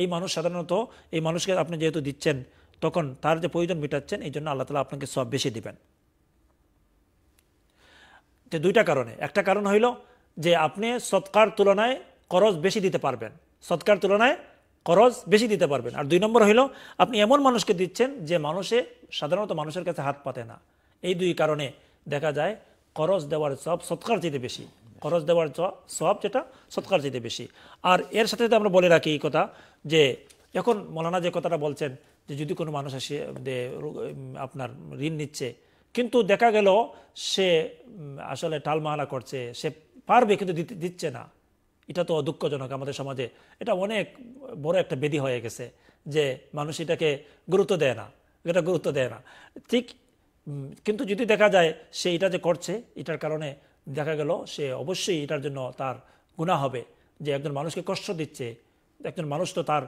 এই মানুষ সাধারণত এই মানুষকে আপনি যেহেতু দিচ্ছেন তখন তার যে প্রয়োজন মেটাচ্ছেন এই জন্য আল্লাহ তালা আপনাকে সব বেশি দিবেন যে দুইটা কারণে একটা কারণ হইল যে আপনি সৎকার তুলনায় খরচ বেশি দিতে পারবেন সৎকার তুলনায় খরচ বেশি দিতে পারবেন আর দুই নম্বর হইল আপনি এমন মানুষকে দিচ্ছেন যে মানুষে সাধারণত মানুষের কাছে হাত পাতে না এই দুই কারণে দেখা যায় খরচ দেওয়ার সব সৎকার চাইতে বেশি খরচ দেওয়ার সব যেটা সৎকার চাইতে বেশি আর এর সাথে সাথে আমরা বলে রাখি এই কথা যে এখন মৌলানা যে কথাটা বলছেন যে যদি কোনো মানুষ আসে আপনার ঋণ নিচ্ছে কিন্তু দেখা গেল সে আসলে টালমাহালা করছে সে পারবে কিন্তু দিচ্ছে না এটা তো দুঃখজনক আমাদের সমাজে এটা অনেক বড় একটা বেদি হয়ে গেছে যে মানুষ এটাকে গুরুত্ব দেয় না এটা গুরুত্ব দেয় না ঠিক কিন্তু যদি দেখা যায় সে এটা যে করছে এটার কারণে দেখা গেল সে অবশ্যই এটার জন্য তার গুণা হবে যে একজন মানুষকে কষ্ট দিচ্ছে একজন মানুষ তো তার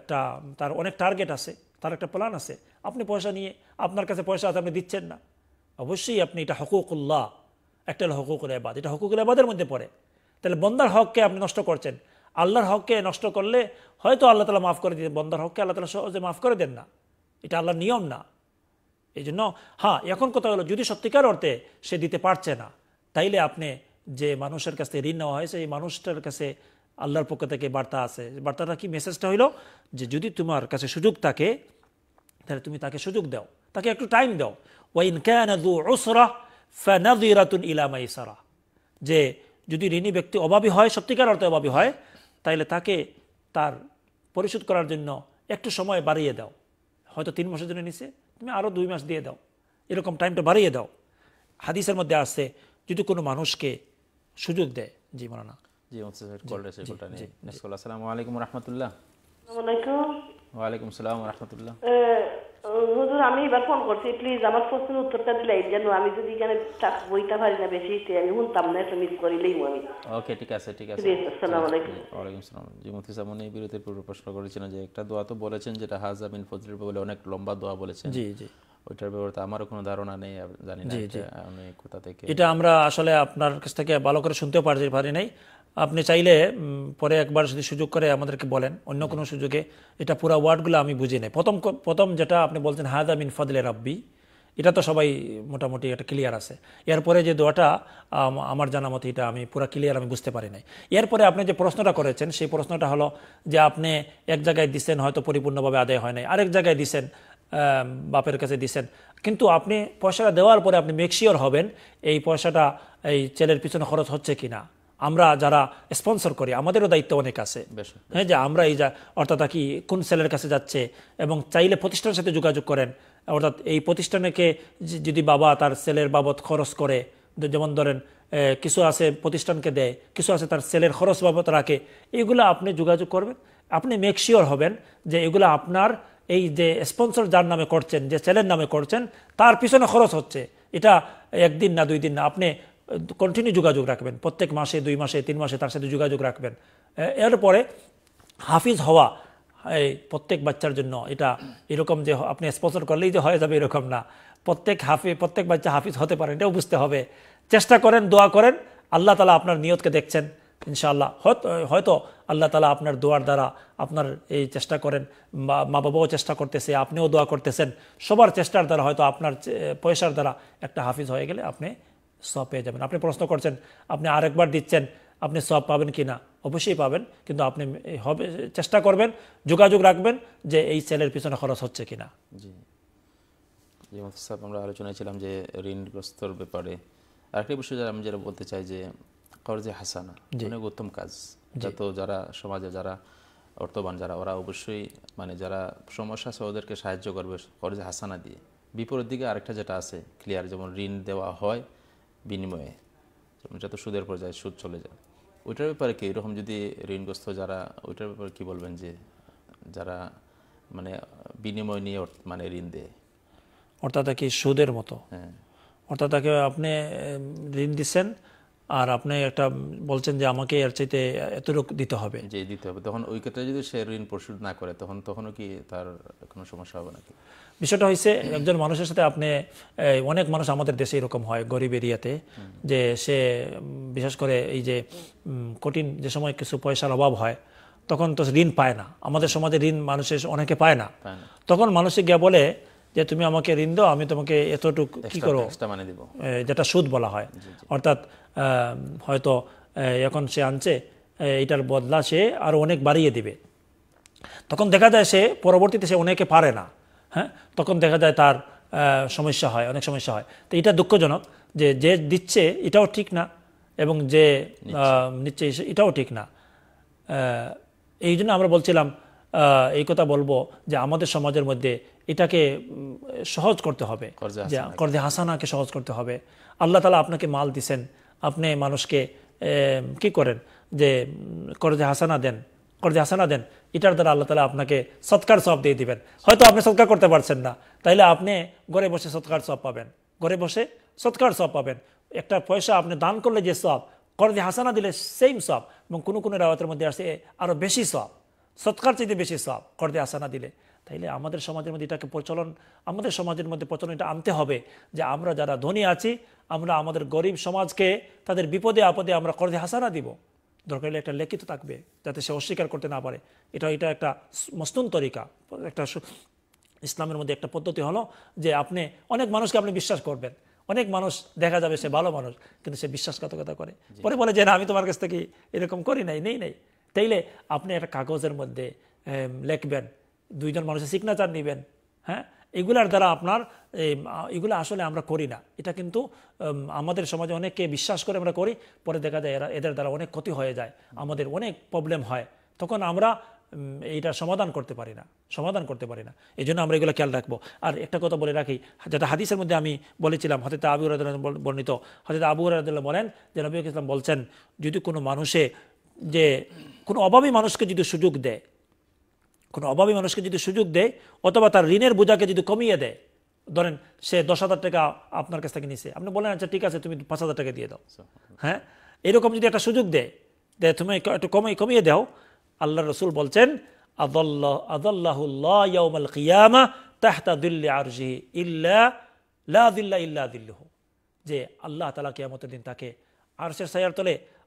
একটা তার অনেক টার্গেট আছে তার একটা প্ল্যান আছে আপনি পয়সা নিয়ে আপনার কাছে পয়সা আছে আপনি দিচ্ছেন না অবশ্যই আপনি এটা হকুকুল্লাহ একটা হল হকুকুল আবাদ এটা হকুকুল আবাদের মধ্যে পড়ে তাহলে বন্দার হককে আপনি নষ্ট করছেন আল্লাহর হককে নষ্ট করলে হয়তো আল্লাহ তালা মাফ করে দিতে বন্দার হককে আল্লাহ তালা সহজে মাফ করে দেন না এটা আল্লাহর নিয়ম না এই জন্য হ্যাঁ এখন কথা হলো যদি সত্যিকার অর্থে সে দিতে পারছে না তাইলে আপনি যে মানুষের কাছ থেকে ঋণ নেওয়া হয়েছে এই মানুষটার কাছে আল্লাহর পক্ষ থেকে বার্তা আছে বার্তাটা কি মেসেজটা হইলো যে যদি তোমার কাছে সুযোগ থাকে তাহলে তুমি তাকে সুযোগ দাও তাকে একটু টাইম দাও ওয়াইন ক্যান ইলা ওসরা ইলামাইসারা যে যদি ঋণী ব্যক্তি অভাবী হয় সত্যিকার অর্থে অভাবী হয় তাইলে তাকে তার পরিশোধ করার জন্য একটু সময় বাড়িয়ে দাও হয়তো তিন মাসের জন্য নিছে তুমি আরও দুই মাস দিয়ে দাও এরকম টাইমটা বাড়িয়ে দাও হাদিসের মধ্যে আসছে যদি কোনো মানুষকে সুযোগ দেয় জি মারানা জি আসসালামু আলাইকুম রহমতুল্লাহ ওয়ালাইকুম আসসালাম রহমতুল্লাহ হুজুর আমি এবার ফোন করছি প্লিজ আমার প্রশ্নের উত্তরটা দিলে জানো আমি যদি এখানে বইটা পারি না বেশি আমি শুনতাম না এটা মিস করিলেই আমি ওকে ঠিক আছে ঠিক আছে আসসালামু আলাইকুম ওয়ালাইকুম আসসালাম জি মুফতি সামনে এই বিরতির পূর্ব প্রশ্ন করেছিলেন যে একটা দোয়া তো বলেছেন যেটা হাজা বিন ফজরের বলে অনেক লম্বা দোয়া বলেছেন জি জি ওইটার ব্যাপারে আমারও কোনো ধারণা নেই জানি না আমি কোথা থেকে এটা আমরা আসলে আপনার কাছ থেকে ভালো করে শুনতেও পারি নাই আপনি চাইলে পরে একবার যদি সুযোগ করে আমাদেরকে বলেন অন্য কোনো সুযোগে এটা পুরো ওয়ার্ডগুলো আমি বুঝি নেই প্রথম প্রথম যেটা আপনি বলছেন হাদা মিন ফদলে রাব্বি এটা তো সবাই মোটামুটি এটা ক্লিয়ার আছে এরপরে যে দোয়াটা আমার জানা মতো এটা আমি পুরো ক্লিয়ার আমি বুঝতে পারি নাই এরপরে আপনি যে প্রশ্নটা করেছেন সেই প্রশ্নটা হলো যে আপনি এক জায়গায় দিচ্ছেন হয়তো পরিপূর্ণভাবে আদায় হয় নাই আরেক জায়গায় দিছেন বাপের কাছে দিছেন কিন্তু আপনি পয়সাটা দেওয়ার পরে আপনি মেকশিওর হবেন এই পয়সাটা এই ছেলের পিছনে খরচ হচ্ছে কি না আমরা যারা স্পন্সর করি আমাদেরও দায়িত্ব অনেক আছে হ্যাঁ যে আমরা এই যা অর্থাৎ কি কোন সেলের কাছে যাচ্ছে এবং চাইলে প্রতিষ্ঠানের সাথে যোগাযোগ করেন অর্থাৎ এই প্রতিষ্ঠানেকে যদি বাবা তার সেলের বাবদ খরচ করে যেমন ধরেন কিছু আছে প্রতিষ্ঠানকে দেয় কিছু আছে তার সেলের খরচ বাবদ রাখে এগুলো আপনি যোগাযোগ করবেন আপনি মেকশিওর হবেন যে এগুলো আপনার এই যে স্পন্সর যার নামে করছেন যে সেলের নামে করছেন তার পিছনে খরচ হচ্ছে এটা একদিন না দুই দিন না আপনি কন্টিনিউ যোগাযোগ রাখবেন প্রত্যেক মাসে দুই মাসে তিন মাসে তার সাথে যোগাযোগ রাখবেন এরপরে হাফিজ হওয়া এই প্রত্যেক বাচ্চার জন্য এটা এরকম যে আপনি স্পন্সর করলেই যে হয়ে যাবে এরকম না প্রত্যেক হাফি প্রত্যেক বাচ্চা হাফিজ হতে পারেন এটাও বুঝতে হবে চেষ্টা করেন দোয়া করেন আল্লাহ তালা আপনার নিয়তকে দেখছেন ইনশাআল্লাহ হয়তো আল্লাহ তালা আপনার দোয়ার দ্বারা আপনার এই চেষ্টা করেন মা বাবাও চেষ্টা করতেছে আপনিও দোয়া করতেছেন সবার চেষ্টার দ্বারা হয়তো আপনার পয়সার দ্বারা একটা হাফিজ হয়ে গেলে আপনি স পেয়ে যাবেন আপনি প্রশ্ন করছেন আপনি আরেকবার দিচ্ছেন আপনি সব পাবেন কি না অবশ্যই পাবেন কিন্তু আপনি হবে চেষ্টা করবেন যোগাযোগ রাখবেন যে এই সেলের পিছনে খরচ হচ্ছে কি না সাহেব আমরা আলোচনায় ছিলাম যে ঋণগ্রস্তর ব্যাপারে আরেকটি বিষয় আমি যেটা বলতে চাই যে কর্জে হাসানা অনেক উত্তম কাজ যত যারা সমাজে যারা অর্থবান যারা ওরা অবশ্যই মানে যারা সমস্যা আছে ওদেরকে সাহায্য করবে কর্জে হাসানা দিয়ে বিপরীত দিকে আরেকটা যেটা আছে ক্লিয়ার যেমন ঋণ দেওয়া হয় বিনিময়ে এটা তো সুদের পর্যায়ে সুদ চলে যায় ওইটার ব্যাপারে কি এরকম যদি ঋণগ্রস্ত যারা ওইটার ব্যাপারে কি বলবেন যে যারা মানে বিনিময় নিয়ে মানে ঋণ দেয় অর্থাৎ কি সুদের মতো হ্যাঁ অর্থাৎ তাকে আপনি ঋণ দিচ্ছেন আর আপনি একটা বলছেন যে আমাকে এর চাইতে এতটুকু দিতে হবে যে দিতে হবে তখন ওই ক্ষেত্রে যদি সে ঋণ পরিশোধ না করে তখন তখনও কি তার কোনো সমস্যা হবে নাকি বিষয়টা হয়েছে একজন মানুষের সাথে আপনি অনেক মানুষ আমাদের দেশে এরকম হয় গরিব এরিয়াতে যে সে বিশেষ করে এই যে কঠিন যে সময় কিছু পয়সার অভাব হয় তখন তো ঋণ পায় না আমাদের সমাজে ঋণ মানুষের অনেকে পায় না তখন মানুষে গিয়ে বলে যে তুমি আমাকে ঋণ দাও আমি তোমাকে এতটুকু কি করো মানে যেটা সুদ বলা হয় অর্থাৎ হয়তো এখন সে আনছে এটার বদলা সে আরও অনেক বাড়িয়ে দিবে তখন দেখা যায় সে পরবর্তীতে সে অনেকে পারে না হ্যাঁ তখন দেখা যায় তার সমস্যা হয় অনেক সমস্যা হয় তো এটা দুঃখজনক যে যে দিচ্ছে এটাও ঠিক না এবং যে নিচ্ছে এটাও ঠিক না এই জন্য আমরা বলছিলাম এই কথা বলবো যে আমাদের সমাজের মধ্যে এটাকে সহজ করতে হবে কর্দে হাসানাকে সহজ করতে হবে আল্লাহ তালা আপনাকে মাল দিছেন আপনি মানুষকে কি করেন যে কর্দে হাসানা দেন করদে হাসানা দেন এটার দ্বারা আল্লাহ তালা আপনাকে সৎকার সব দিয়ে দিবেন হয়তো আপনি সৎকার করতে পারছেন না তাইলে আপনি ঘরে বসে সৎকার সব পাবেন ঘরে বসে সৎকার সব পাবেন একটা পয়সা আপনি দান করলে যে সব কর্দে হাসানা দিলে সেম সব এবং কোনো কোনো রাওয়াতের মধ্যে আসে আরও বেশি সব সৎকার চাইতে বেশি সব কর্দে হাসানা দিলে তাইলে আমাদের সমাজের মধ্যে এটাকে প্রচলন আমাদের সমাজের মধ্যে প্রচলন এটা আনতে হবে যে আমরা যারা ধনী আছি আমরা আমাদের গরিব সমাজকে তাদের বিপদে আপদে আমরা করদে হাসানা দিব দরকার হলে একটা লেখিত থাকবে যাতে সে অস্বীকার করতে না পারে এটা এটা একটা মস্তুন তরিকা একটা ইসলামের মধ্যে একটা পদ্ধতি হলো যে আপনি অনেক মানুষকে আপনি বিশ্বাস করবেন অনেক মানুষ দেখা যাবে সে ভালো মানুষ কিন্তু সে বিশ্বাসঘাতকতা করে পরে বলে যে না আমি তোমার কাছ থেকে এরকম করি নাই নেই নেই তাইলে আপনি একটা কাগজের মধ্যে লেখবেন দুইজন মানুষের সিগনেচার নেবেন হ্যাঁ এগুলার দ্বারা আপনার এগুলো আসলে আমরা করি না এটা কিন্তু আমাদের সমাজে অনেককে বিশ্বাস করে আমরা করি পরে দেখা যায় এরা এদের দ্বারা অনেক ক্ষতি হয়ে যায় আমাদের অনেক প্রবলেম হয় তখন আমরা এইটা সমাধান করতে পারি না সমাধান করতে পারি না এই জন্য আমরা এগুলো খেয়াল রাখবো আর একটা কথা বলে রাখি যেটা হাদিসের মধ্যে আমি বলেছিলাম হতে আবু রাজুল্লাহ বর্ণিত হতে আবু রাজুল্লাহ বলেন যে নবী ইসলাম বলছেন যদি কোনো মানুষে যে কোনো অভাবী মানুষকে যদি সুযোগ দেয় কোনো অভাবী মানুষকে যদি সুযোগ দেয় অথবা তার ঋণের বোঝাকে যদি কমিয়ে দেয় ধরেন সে দশ হাজার টাকা আপনার কাছ থেকে নিছে আপনি বলেন আচ্ছা ঠিক আছে তুমি পাঁচ হাজার টাকা দিয়ে দাও হ্যাঁ এরকম যদি একটা সুযোগ দেয় তুমি একটু কমিয়ে কমিয়ে দাও আল্লাহ রসুল বলছেন আদল্লাহ আদল্লাহুল্লাহ কিয়ামা তাহতা দিল্লি আরজি ইল্লা লা ইল্লা দিল্লাহ যে আল্লাহ তালা কিয়ামতের দিন তাকে আরশের সায়ার তলে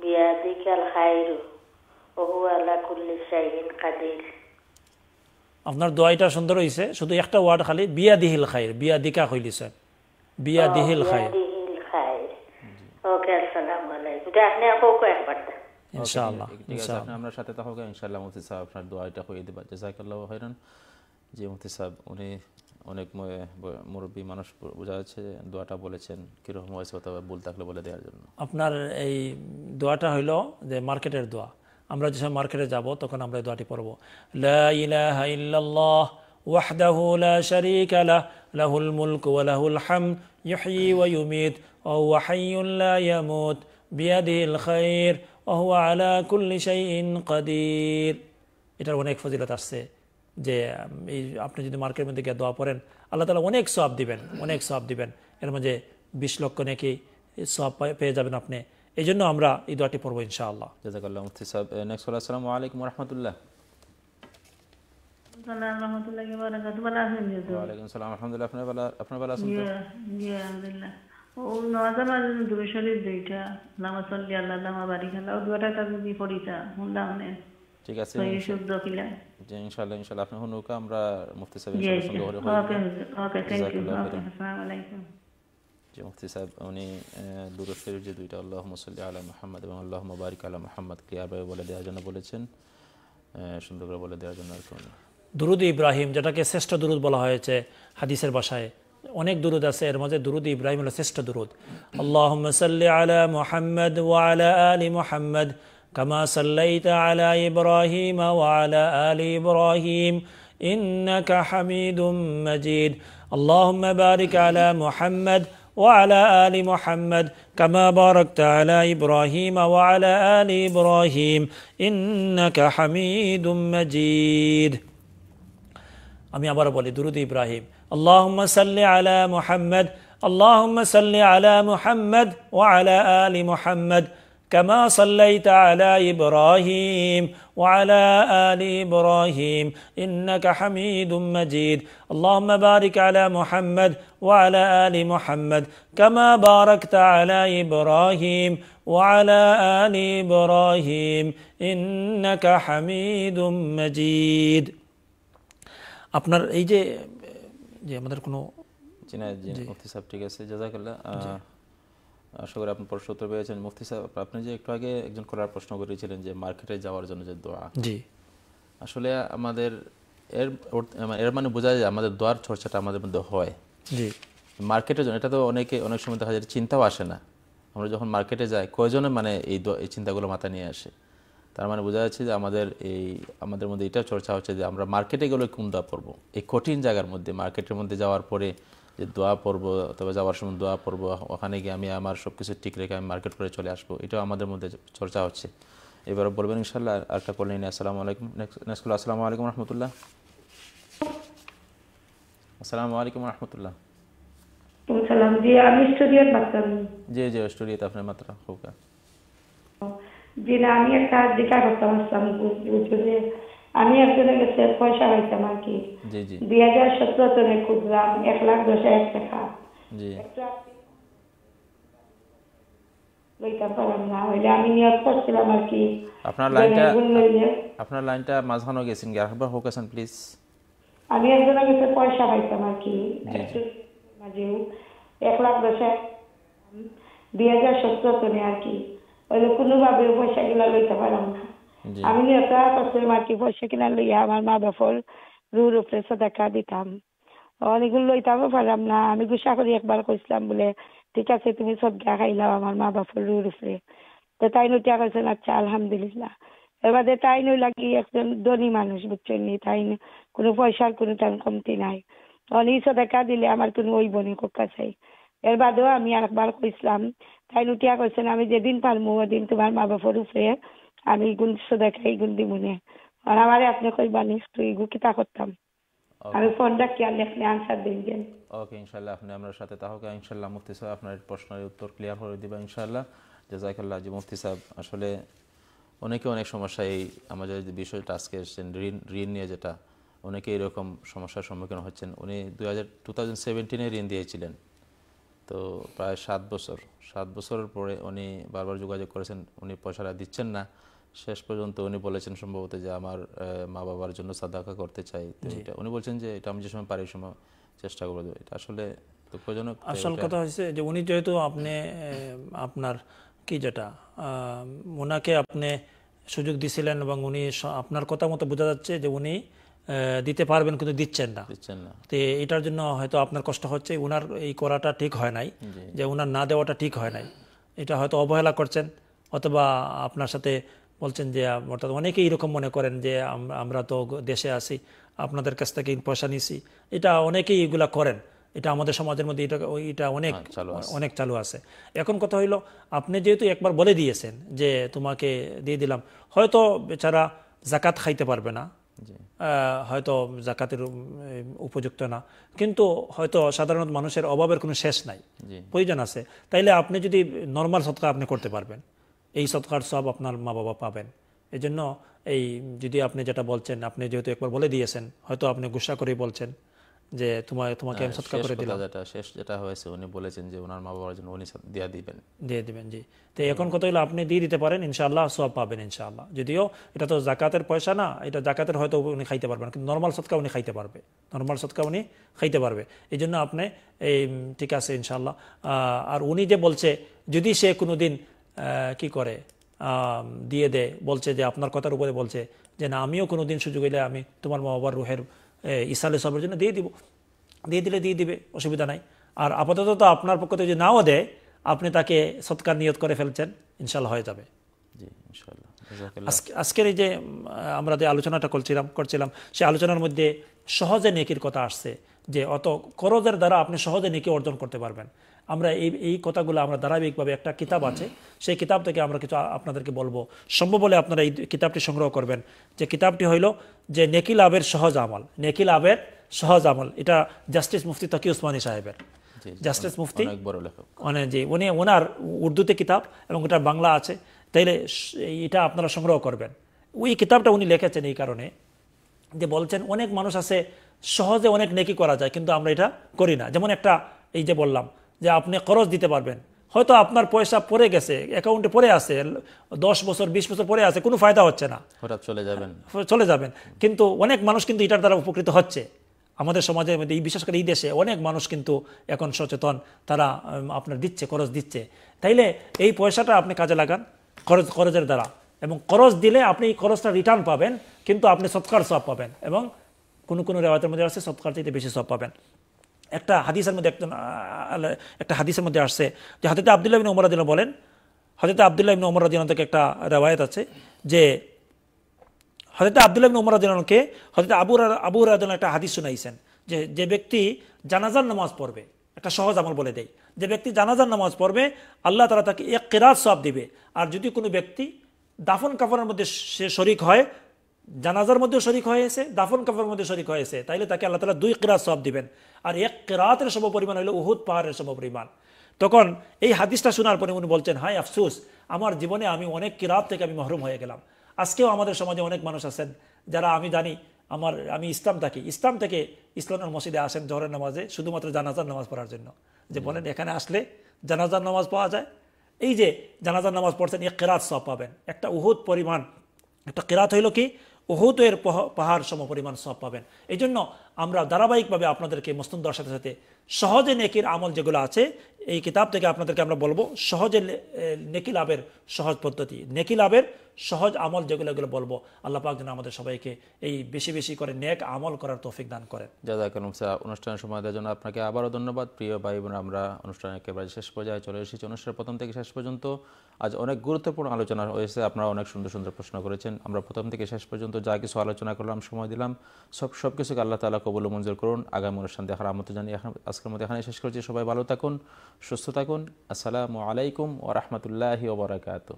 بيدك الخير وهو على كل شيء قدير আপনার দোয়াইটা সুন্দর হয়েছে শুধু একটা ওয়ার্ড খালি বিয়া দিহিল খাই বিয়া দিকা হইলিছে বিয়া দিহিল খাই আমরা সাথে তাহলে ইনশাল্লাহ মুফতি সাহেব আপনার দোয়াটা হয়ে দিবা জাজাকাল্লাহ হয়রান যে মুফতি সাহেব উনি অনেক মুরব্বী মানুষ বোঝা যাচ্ছে দোয়াটা বলেছেন কিরকম হয়েছে অথবা ভুল থাকলে বলে দেওয়ার জন্য আপনার এই দোয়াটা হইল যে মার্কেটের দোয়া আমরা যেসব মার্কেটে যাব তখন আমরা এই দোয়াটি পড়ব লাহ وحده لا شريك লাহুল له الملك وله الحمد ওয়া ويميت وهو حي لا يموت بيده الخير وهو على كل شيء কাদির এটার অনেক ফজিলত আসছে যে এই আপনি যদি মার্কেটের মধ্যে গিয়ে দোয়া পড়েন আল্লাহ তালা অনেক সব দিবেন অনেক সব দিবেন এর মধ্যে বিশ লক্ষ নাকি সব পেয়ে যাবেন আপনি এই জন্য আমরা এই দোয়াটি পড়বো ইনশাআল্লাহ আসসালামাইকুম রহমতুল্লাহ দুইটা ঠিক আছে জি মানে ইনশাআল্লাহ ইনশাআল্লাহ আপনি হনুকা আমরা মুফতি সাহেব ইনশাআল্লাহ সঙ্গে হলে ওকে ওকে থ্যাংক ইউ আসসালামু আলাইকুম জি মুফতি সাহেব উনি দুরুদের যে দুইটা আল্লাহু সাল্লি আলা মুহাম্মদ এবং আল্লাহু মুবারিক আলা মুহাম্মদ ক্লিয়ারভাবে বলে দেওয়ার জন্য বলেছেন সুন্দর করে বলে দেওয়ার জন্য আর কোনো দুরুদ ইব্রাহিম যেটাকে শ্রেষ্ঠ দুরুদ বলা হয়েছে হাদিসের ভাষায় অনেক দুরুদ আছে এর মধ্যে দুরুদ ইব্রাহিম হলো শ্রেষ্ঠ দুরুদ আল্লাহুম্মা সাল্লি আলা মুহাম্মদ ওয়া আলা আলি মুহাম্মদ كما صليت على إبراهيم وعلى آل إبراهيم إنك حميد مجيد اللهم بارك على محمد وعلى آل محمد كما باركت على إبراهيم وعلى آل إبراهيم إنك حميد مجيد أمي আবার بولي درود إبراهيم اللهم صل على محمد اللهم صل على محمد وعلى آل محمد كما صليت على إبراهيم وعلى آل إبراهيم إنك حميد مجيد اللهم بارك على محمد وعلى آل محمد كما باركت على إبراهيم وعلى آل إبراهيم إنك حميد مجيد আপনার এই যে যে আমাদের কোনো জি না জি মুফতি সাহেব ঠিক আছে জাজাকাল্লাহ আশা করি আপনি প্রশ্ন উত্তর পেয়েছেন মুফতি সাহেব আপনি যে একটু আগে একজন করার প্রশ্ন করেছিলেন যে মার্কেটে যাওয়ার জন্য যে দোয়া জি আসলে আমাদের এর মানে এর মানে বোঝা যায় আমাদের দোয়ার চর্চাটা আমাদের মধ্যে হয় জি মার্কেটের জন্য এটা তো অনেকে অনেক সময় দেখা যায় চিন্তাও আসে না আমরা যখন মার্কেটে যাই কয়জনে মানে এই এই চিন্তাগুলো মাথা নিয়ে আসে তার মানে বোঝা যাচ্ছে যে আমাদের এই আমাদের মধ্যে এটা চর্চা হচ্ছে যে আমরা মার্কেটে গেলে কোন দোয়া পড়বো এই কঠিন জায়গার মধ্যে মার্কেটের মধ্যে যাওয়ার পরে যে দোয়া পর্ব অথবা যাওয়ার সময় দোয়া পর্ব ওখানে গিয়ে আমি আমার সব কিছু ঠিক রেখে আমি মার্কেট করে চলে আসবো এটাও আমাদের মধ্যে চর্চা হচ্ছে এবার বলবেন ইনশাল্লাহ আর একটা করলেন আসসালামু আলাইকুম নেক্সট আসসালামু আলাইকুম রহমতুল্লাহ আসসালামু আলাইকুম রহমতুল্লাহ আমি আমি একটা জিজ্ঞাসা করতাম আমি একজনের কাছে পয়সা হইতাম আর কি দুই হাজার সতেরো সালে খুঁজলাম এক লাখ দশ হাজার টাকা লইতাম পারলাম না হইলে আমি করছিলাম আর কি আপনার লাইনটা আপনার লাইনটা মাঝখানে গেছেন কি আরেকবার প্লিজ আমি একজনের কাছে পয়সা পাইতাম আর কি এক লাখ দশ হাজার দুই হাজার সতেরো সালে আর কি হইলে পয়সা পয়সাগুলা লইতে পারলাম না আমি নেতা কাছে মাটি পয়সা কিনা লইয়া আমার মা বাপর রু উপরে সদাকা দিতাম অনেকগুলো লইতামও পারলাম না আমি গুসা করি একবার কইছিলাম বলে ঠিক আছে তুমি সব সদকা খাইলাও আমার মা বাপর রু উপরে তো তাই নুটিয়া কইছেন আচ্ছা আলহামদুলিল্লাহ এবারে তাই নই লাগি একজন ধনী মানুষ বুঝছেন নি তাই কোনো পয়সার কোনো টান কমতি নাই অনেক সদাকা দিলে আমার কোনো ওই বনি কক্কা চাই এর বাদেও আমি আরেকবার কইছিলাম তাই নুটিয়া কইছেন আমি যেদিন পারমু ওদিন তোমার মা বাপর উপরে আমি ইগুন এই ইগুন মনে আর আমার আপনি কইবা নিস তুই ইগু কিতা করতাম আমি ফোন রাখি আর আপনি আনসার দিন ওকে ইনশাআল্লাহ আপনি আমার সাথে তাহলে ইনশাআল্লাহ মুফতি সাহেব আপনার প্রশ্নের উত্তর ক্লিয়ার করে দিবেন ইনশাআল্লাহ জাজাকাল্লাহ জি মুফতি সাহেব আসলে অনেকে অনেক সমস্যা এই আমাদের যে বিষয়টা আজকে এসেছেন ঋণ ঋণ নিয়ে যেটা অনেকে এরকম সমস্যার সম্মুখীন হচ্ছেন উনি দু হাজার টু থাউজেন্ড সেভেন্টিনে ঋণ দিয়েছিলেন তো প্রায় সাত বছর সাত বছরের পরে উনি বারবার যোগাযোগ করেছেন উনি পয়সাটা দিচ্ছেন না শেষ পর্যন্ত উনি বলেছেন সম্ভবত যে আমার মা বাবার জন্য সাদাকা করতে চাই এটা উনি বলছেন যে এটা আমি যে সময় পারি সময় চেষ্টা করবো এটা আসলে দুঃখজনক আসল কথা হয়েছে যে উনি যেহেতু আপনি আপনার কি যেটা ওনাকে আপনি সুযোগ দিছিলেন এবং উনি আপনার কথা মতো বোঝা যাচ্ছে যে উনি দিতে পারবেন কিন্তু দিচ্ছেন না দিচ্ছেন না তো এটার জন্য হয়তো আপনার কষ্ট হচ্ছে ওনার এই করাটা ঠিক হয় নাই যে ওনার না দেওয়াটা ঠিক হয় নাই এটা হয়তো অবহেলা করছেন অথবা আপনার সাথে বলছেন যে অর্থাৎ অনেকেই এরকম মনে করেন যে আমরা তো দেশে আসি আপনাদের কাছ থেকে পয়সা নিছি এটা অনেকেই এগুলা করেন এটা আমাদের সমাজের মধ্যে এটা এটা অনেক হ্যাঁ, অনেক চালু আছে এখন কথা হইল আপনি যেহেতু একবার বলে দিয়েছেন যে তোমাকে দিয়ে দিলাম হয়তো বেচারা জাকাত খাইতে পারবে না হয়তো জাকাতের উপযুক্ত না কিন্তু হয়তো সাধারণত মানুষের অভাবের কোনো শেষ নাই প্রয়োজন আছে তাইলে আপনি যদি নর্মাল সৎকার আপনি করতে পারবেন এই সৎকার সব আপনার মা বাবা পাবেন এই জন্য এই যদি আপনি যেটা বলছেন আপনি যেহেতু একবার বলে দিয়েছেন হয়তো আপনি গুসা করেই বলছেন যে তোমার তোমাকে হ্যাঁ, আমি সৎকার করে দিলাম যেটা শেষ যেটা হয়েছে উনি বলেছেন যে ওনার মা বাবার জন্য উনি দিয়ে দিবেন দিয়ে দিবেন জি তো এখন কত হলো আপনি দিয়ে দিতে পারেন ইনশাআল্লাহ সব পাবেন ইনশাআল্লাহ যদিও এটা তো জাকাতের পয়সা না এটা জাকাতের হয়তো উনি খাইতে পারবেন কিন্তু নর্মাল সৎকা উনি খাইতে পারবে নর্মাল সৎকা উনি খাইতে পারবে এই জন্য আপনি এই ঠিক আছে ইনশাআল্লাহ আর উনি যে বলছে যদি সে কোনো দিন কি করে দিয়ে দে বলছে যে আপনার কথার উপরে বলছে যে না আমিও কোনো দিন সুযোগ এলে আমি তোমার মা বাবার রুহের ইসালে সবের জন্য দিয়ে দিব দিয়ে দিলে দিয়ে দিবে অসুবিধা নাই আর আপাতত তো আপনার পক্ষ থেকে যদি নাও দেয় আপনি তাকে সৎকার নিয়ত করে ফেলছেন ইনশাল্লাহ হয়ে যাবে আজকের এই যে আমরা যে আলোচনাটা করছিলাম করছিলাম সে আলোচনার মধ্যে সহজে নেকির কথা আসছে যে অত করজের দ্বারা আপনি সহজে নেকি অর্জন করতে পারবেন আমরা এই এই কথাগুলো আমরা ধারাবাহিকভাবে একটা কিতাব আছে সেই কিতাব থেকে আমরা কিছু আপনাদেরকে বলবো সম্ভব বলে আপনারা এই কিতাবটি সংগ্রহ করবেন যে কিতাবটি হইল যে নেকিল আবের সহজ আমল নেকিল আবের সহজ আমল এটা জাস্টিস মুফতি তাকি উসমানী সাহেবের জাস্টিস মুফতি মানে যে উনি ওনার উর্দুতে কিতাব এবং ওটার বাংলা আছে তাইলে এটা আপনারা সংগ্রহ করবেন ওই কিতাবটা উনি লিখেছেন এই কারণে যে বলছেন অনেক মানুষ আছে সহজে অনেক নেকি করা যায় কিন্তু আমরা এটা করি না যেমন একটা এই যে বললাম যে আপনি খরচ দিতে পারবেন হয়তো আপনার পয়সা পরে গেছে অ্যাকাউন্টে পরে আছে দশ বছর বিশ বছর পরে আছে কোনো ফায়দা হচ্ছে না হঠাৎ চলে যাবেন চলে যাবেন কিন্তু অনেক মানুষ কিন্তু এটার দ্বারা উপকৃত হচ্ছে আমাদের সমাজে এই বিশেষ করে এই দেশে অনেক মানুষ কিন্তু এখন সচেতন তারা আপনার দিচ্ছে খরচ দিচ্ছে তাইলে এই পয়সাটা আপনি কাজে লাগান খরচ খরচের দ্বারা এবং খরচ দিলে আপনি এই খরচটা রিটার্ন পাবেন কিন্তু আপনি সৎকার সব পাবেন এবং কোনো কোনো রেওয়াতের মধ্যে আছে সৎকার চাইতে বেশি সব পাবেন একটা হাদিসের মধ্যে একজন একটা হাদিসের মধ্যে আসছে যে হাতিতে আবদুল্লাহ ইবিন ওমর আদিনা বলেন হজরত আবদুল্লাহ ইবিন ওমর রাদিন থেকে একটা রেওয়ায়ত আছে যে হজরত আবদুল্লাহ ইবিন ওমর আদিনকে হজরত আবু আবু রাদিন একটা হাদিস শুনাইছেন যে যে ব্যক্তি জানাজার নামাজ পড়বে একটা সহজ আমল বলে দেয় যে ব্যক্তি জানাজার নামাজ পড়বে আল্লাহ তারা তাকে এক কেরাত সব দিবে আর যদি কোনো ব্যক্তি দাফন কাফনের মধ্যে সে শরিক হয় জানাজার মধ্যে শরিক হয়েছে দাফন কাফের মধ্যে শরিক হয়েছে তাইলে তাকে আল্লাহ তালা দুই কেরাত সব দিবেন আর এক কেরাতের সম পরিমাণ হলো উহুদ পাহাড়ের সম পরিমাণ তখন এই হাদিসটা শোনার পরে উনি বলছেন হাই আফসুস আমার জীবনে আমি অনেক কিরাত থেকে আমি মহরুম হয়ে গেলাম আজকেও আমাদের সমাজে অনেক মানুষ আছেন যারা আমি জানি আমার আমি ইসলাম থাকি ইসলাম থেকে ইসলামের মসজিদে আসেন জহরের নামাজে শুধুমাত্র জানাজার নামাজ পড়ার জন্য যে বলেন এখানে আসলে জানাজার নামাজ পাওয়া যায় এই যে জানাজার নামাজ পড়ছেন এক কেরাত সব পাবেন একটা উহুদ পরিমাণ একটা কেরাত হইল কি ওহুদের পাহাড় সম পরিমাণ সব পাবেন এই জন্য আমরা ধারাবাহিকভাবে আপনাদেরকে মুসলিম সাথে সাথে সহজে নেকির আমল যেগুলো আছে এই কিতাব থেকে আপনাদেরকে আমরা বলবো সহজে নেকি লাভের সহজ পদ্ধতি নেকি লাভের সহজ আমল যেগুলো এগুলো বলবো আল্লাহ পাক যেন আমাদের সবাইকে এই বেশি বেশি করে নেক আমল করার তৌফিক দান করেন জাজাকালুম স্যার অনুষ্ঠানের সময় দেওয়ার জন্য আপনাকে আবারও ধন্যবাদ প্রিয় ভাই বোন আমরা অনুষ্ঠান একেবারে শেষ পর্যায়ে চলে এসেছি অনুষ্ঠানের প্রথম থেকে শেষ পর্যন্ত আজ অনেক গুরুত্বপূর্ণ আলোচনা হয়েছে আপনারা অনেক সুন্দর সুন্দর প্রশ্ন করেছেন আমরা প্রথম থেকে শেষ পর্যন্ত যা কিছু আলোচনা করলাম সময় দিলাম সব সব কিছুকে আল্লাহ তালা কবুল মঞ্জুর করুন আগামী অনুষ্ঠান দেখার আমত জানি এখন আজকের মতো এখানে শেষ করছি সবাই ভালো থাকুন সুস্থ থাকুন আসসালামু আলাইকুম ওরহমতুল্লাহি ওবরাকাত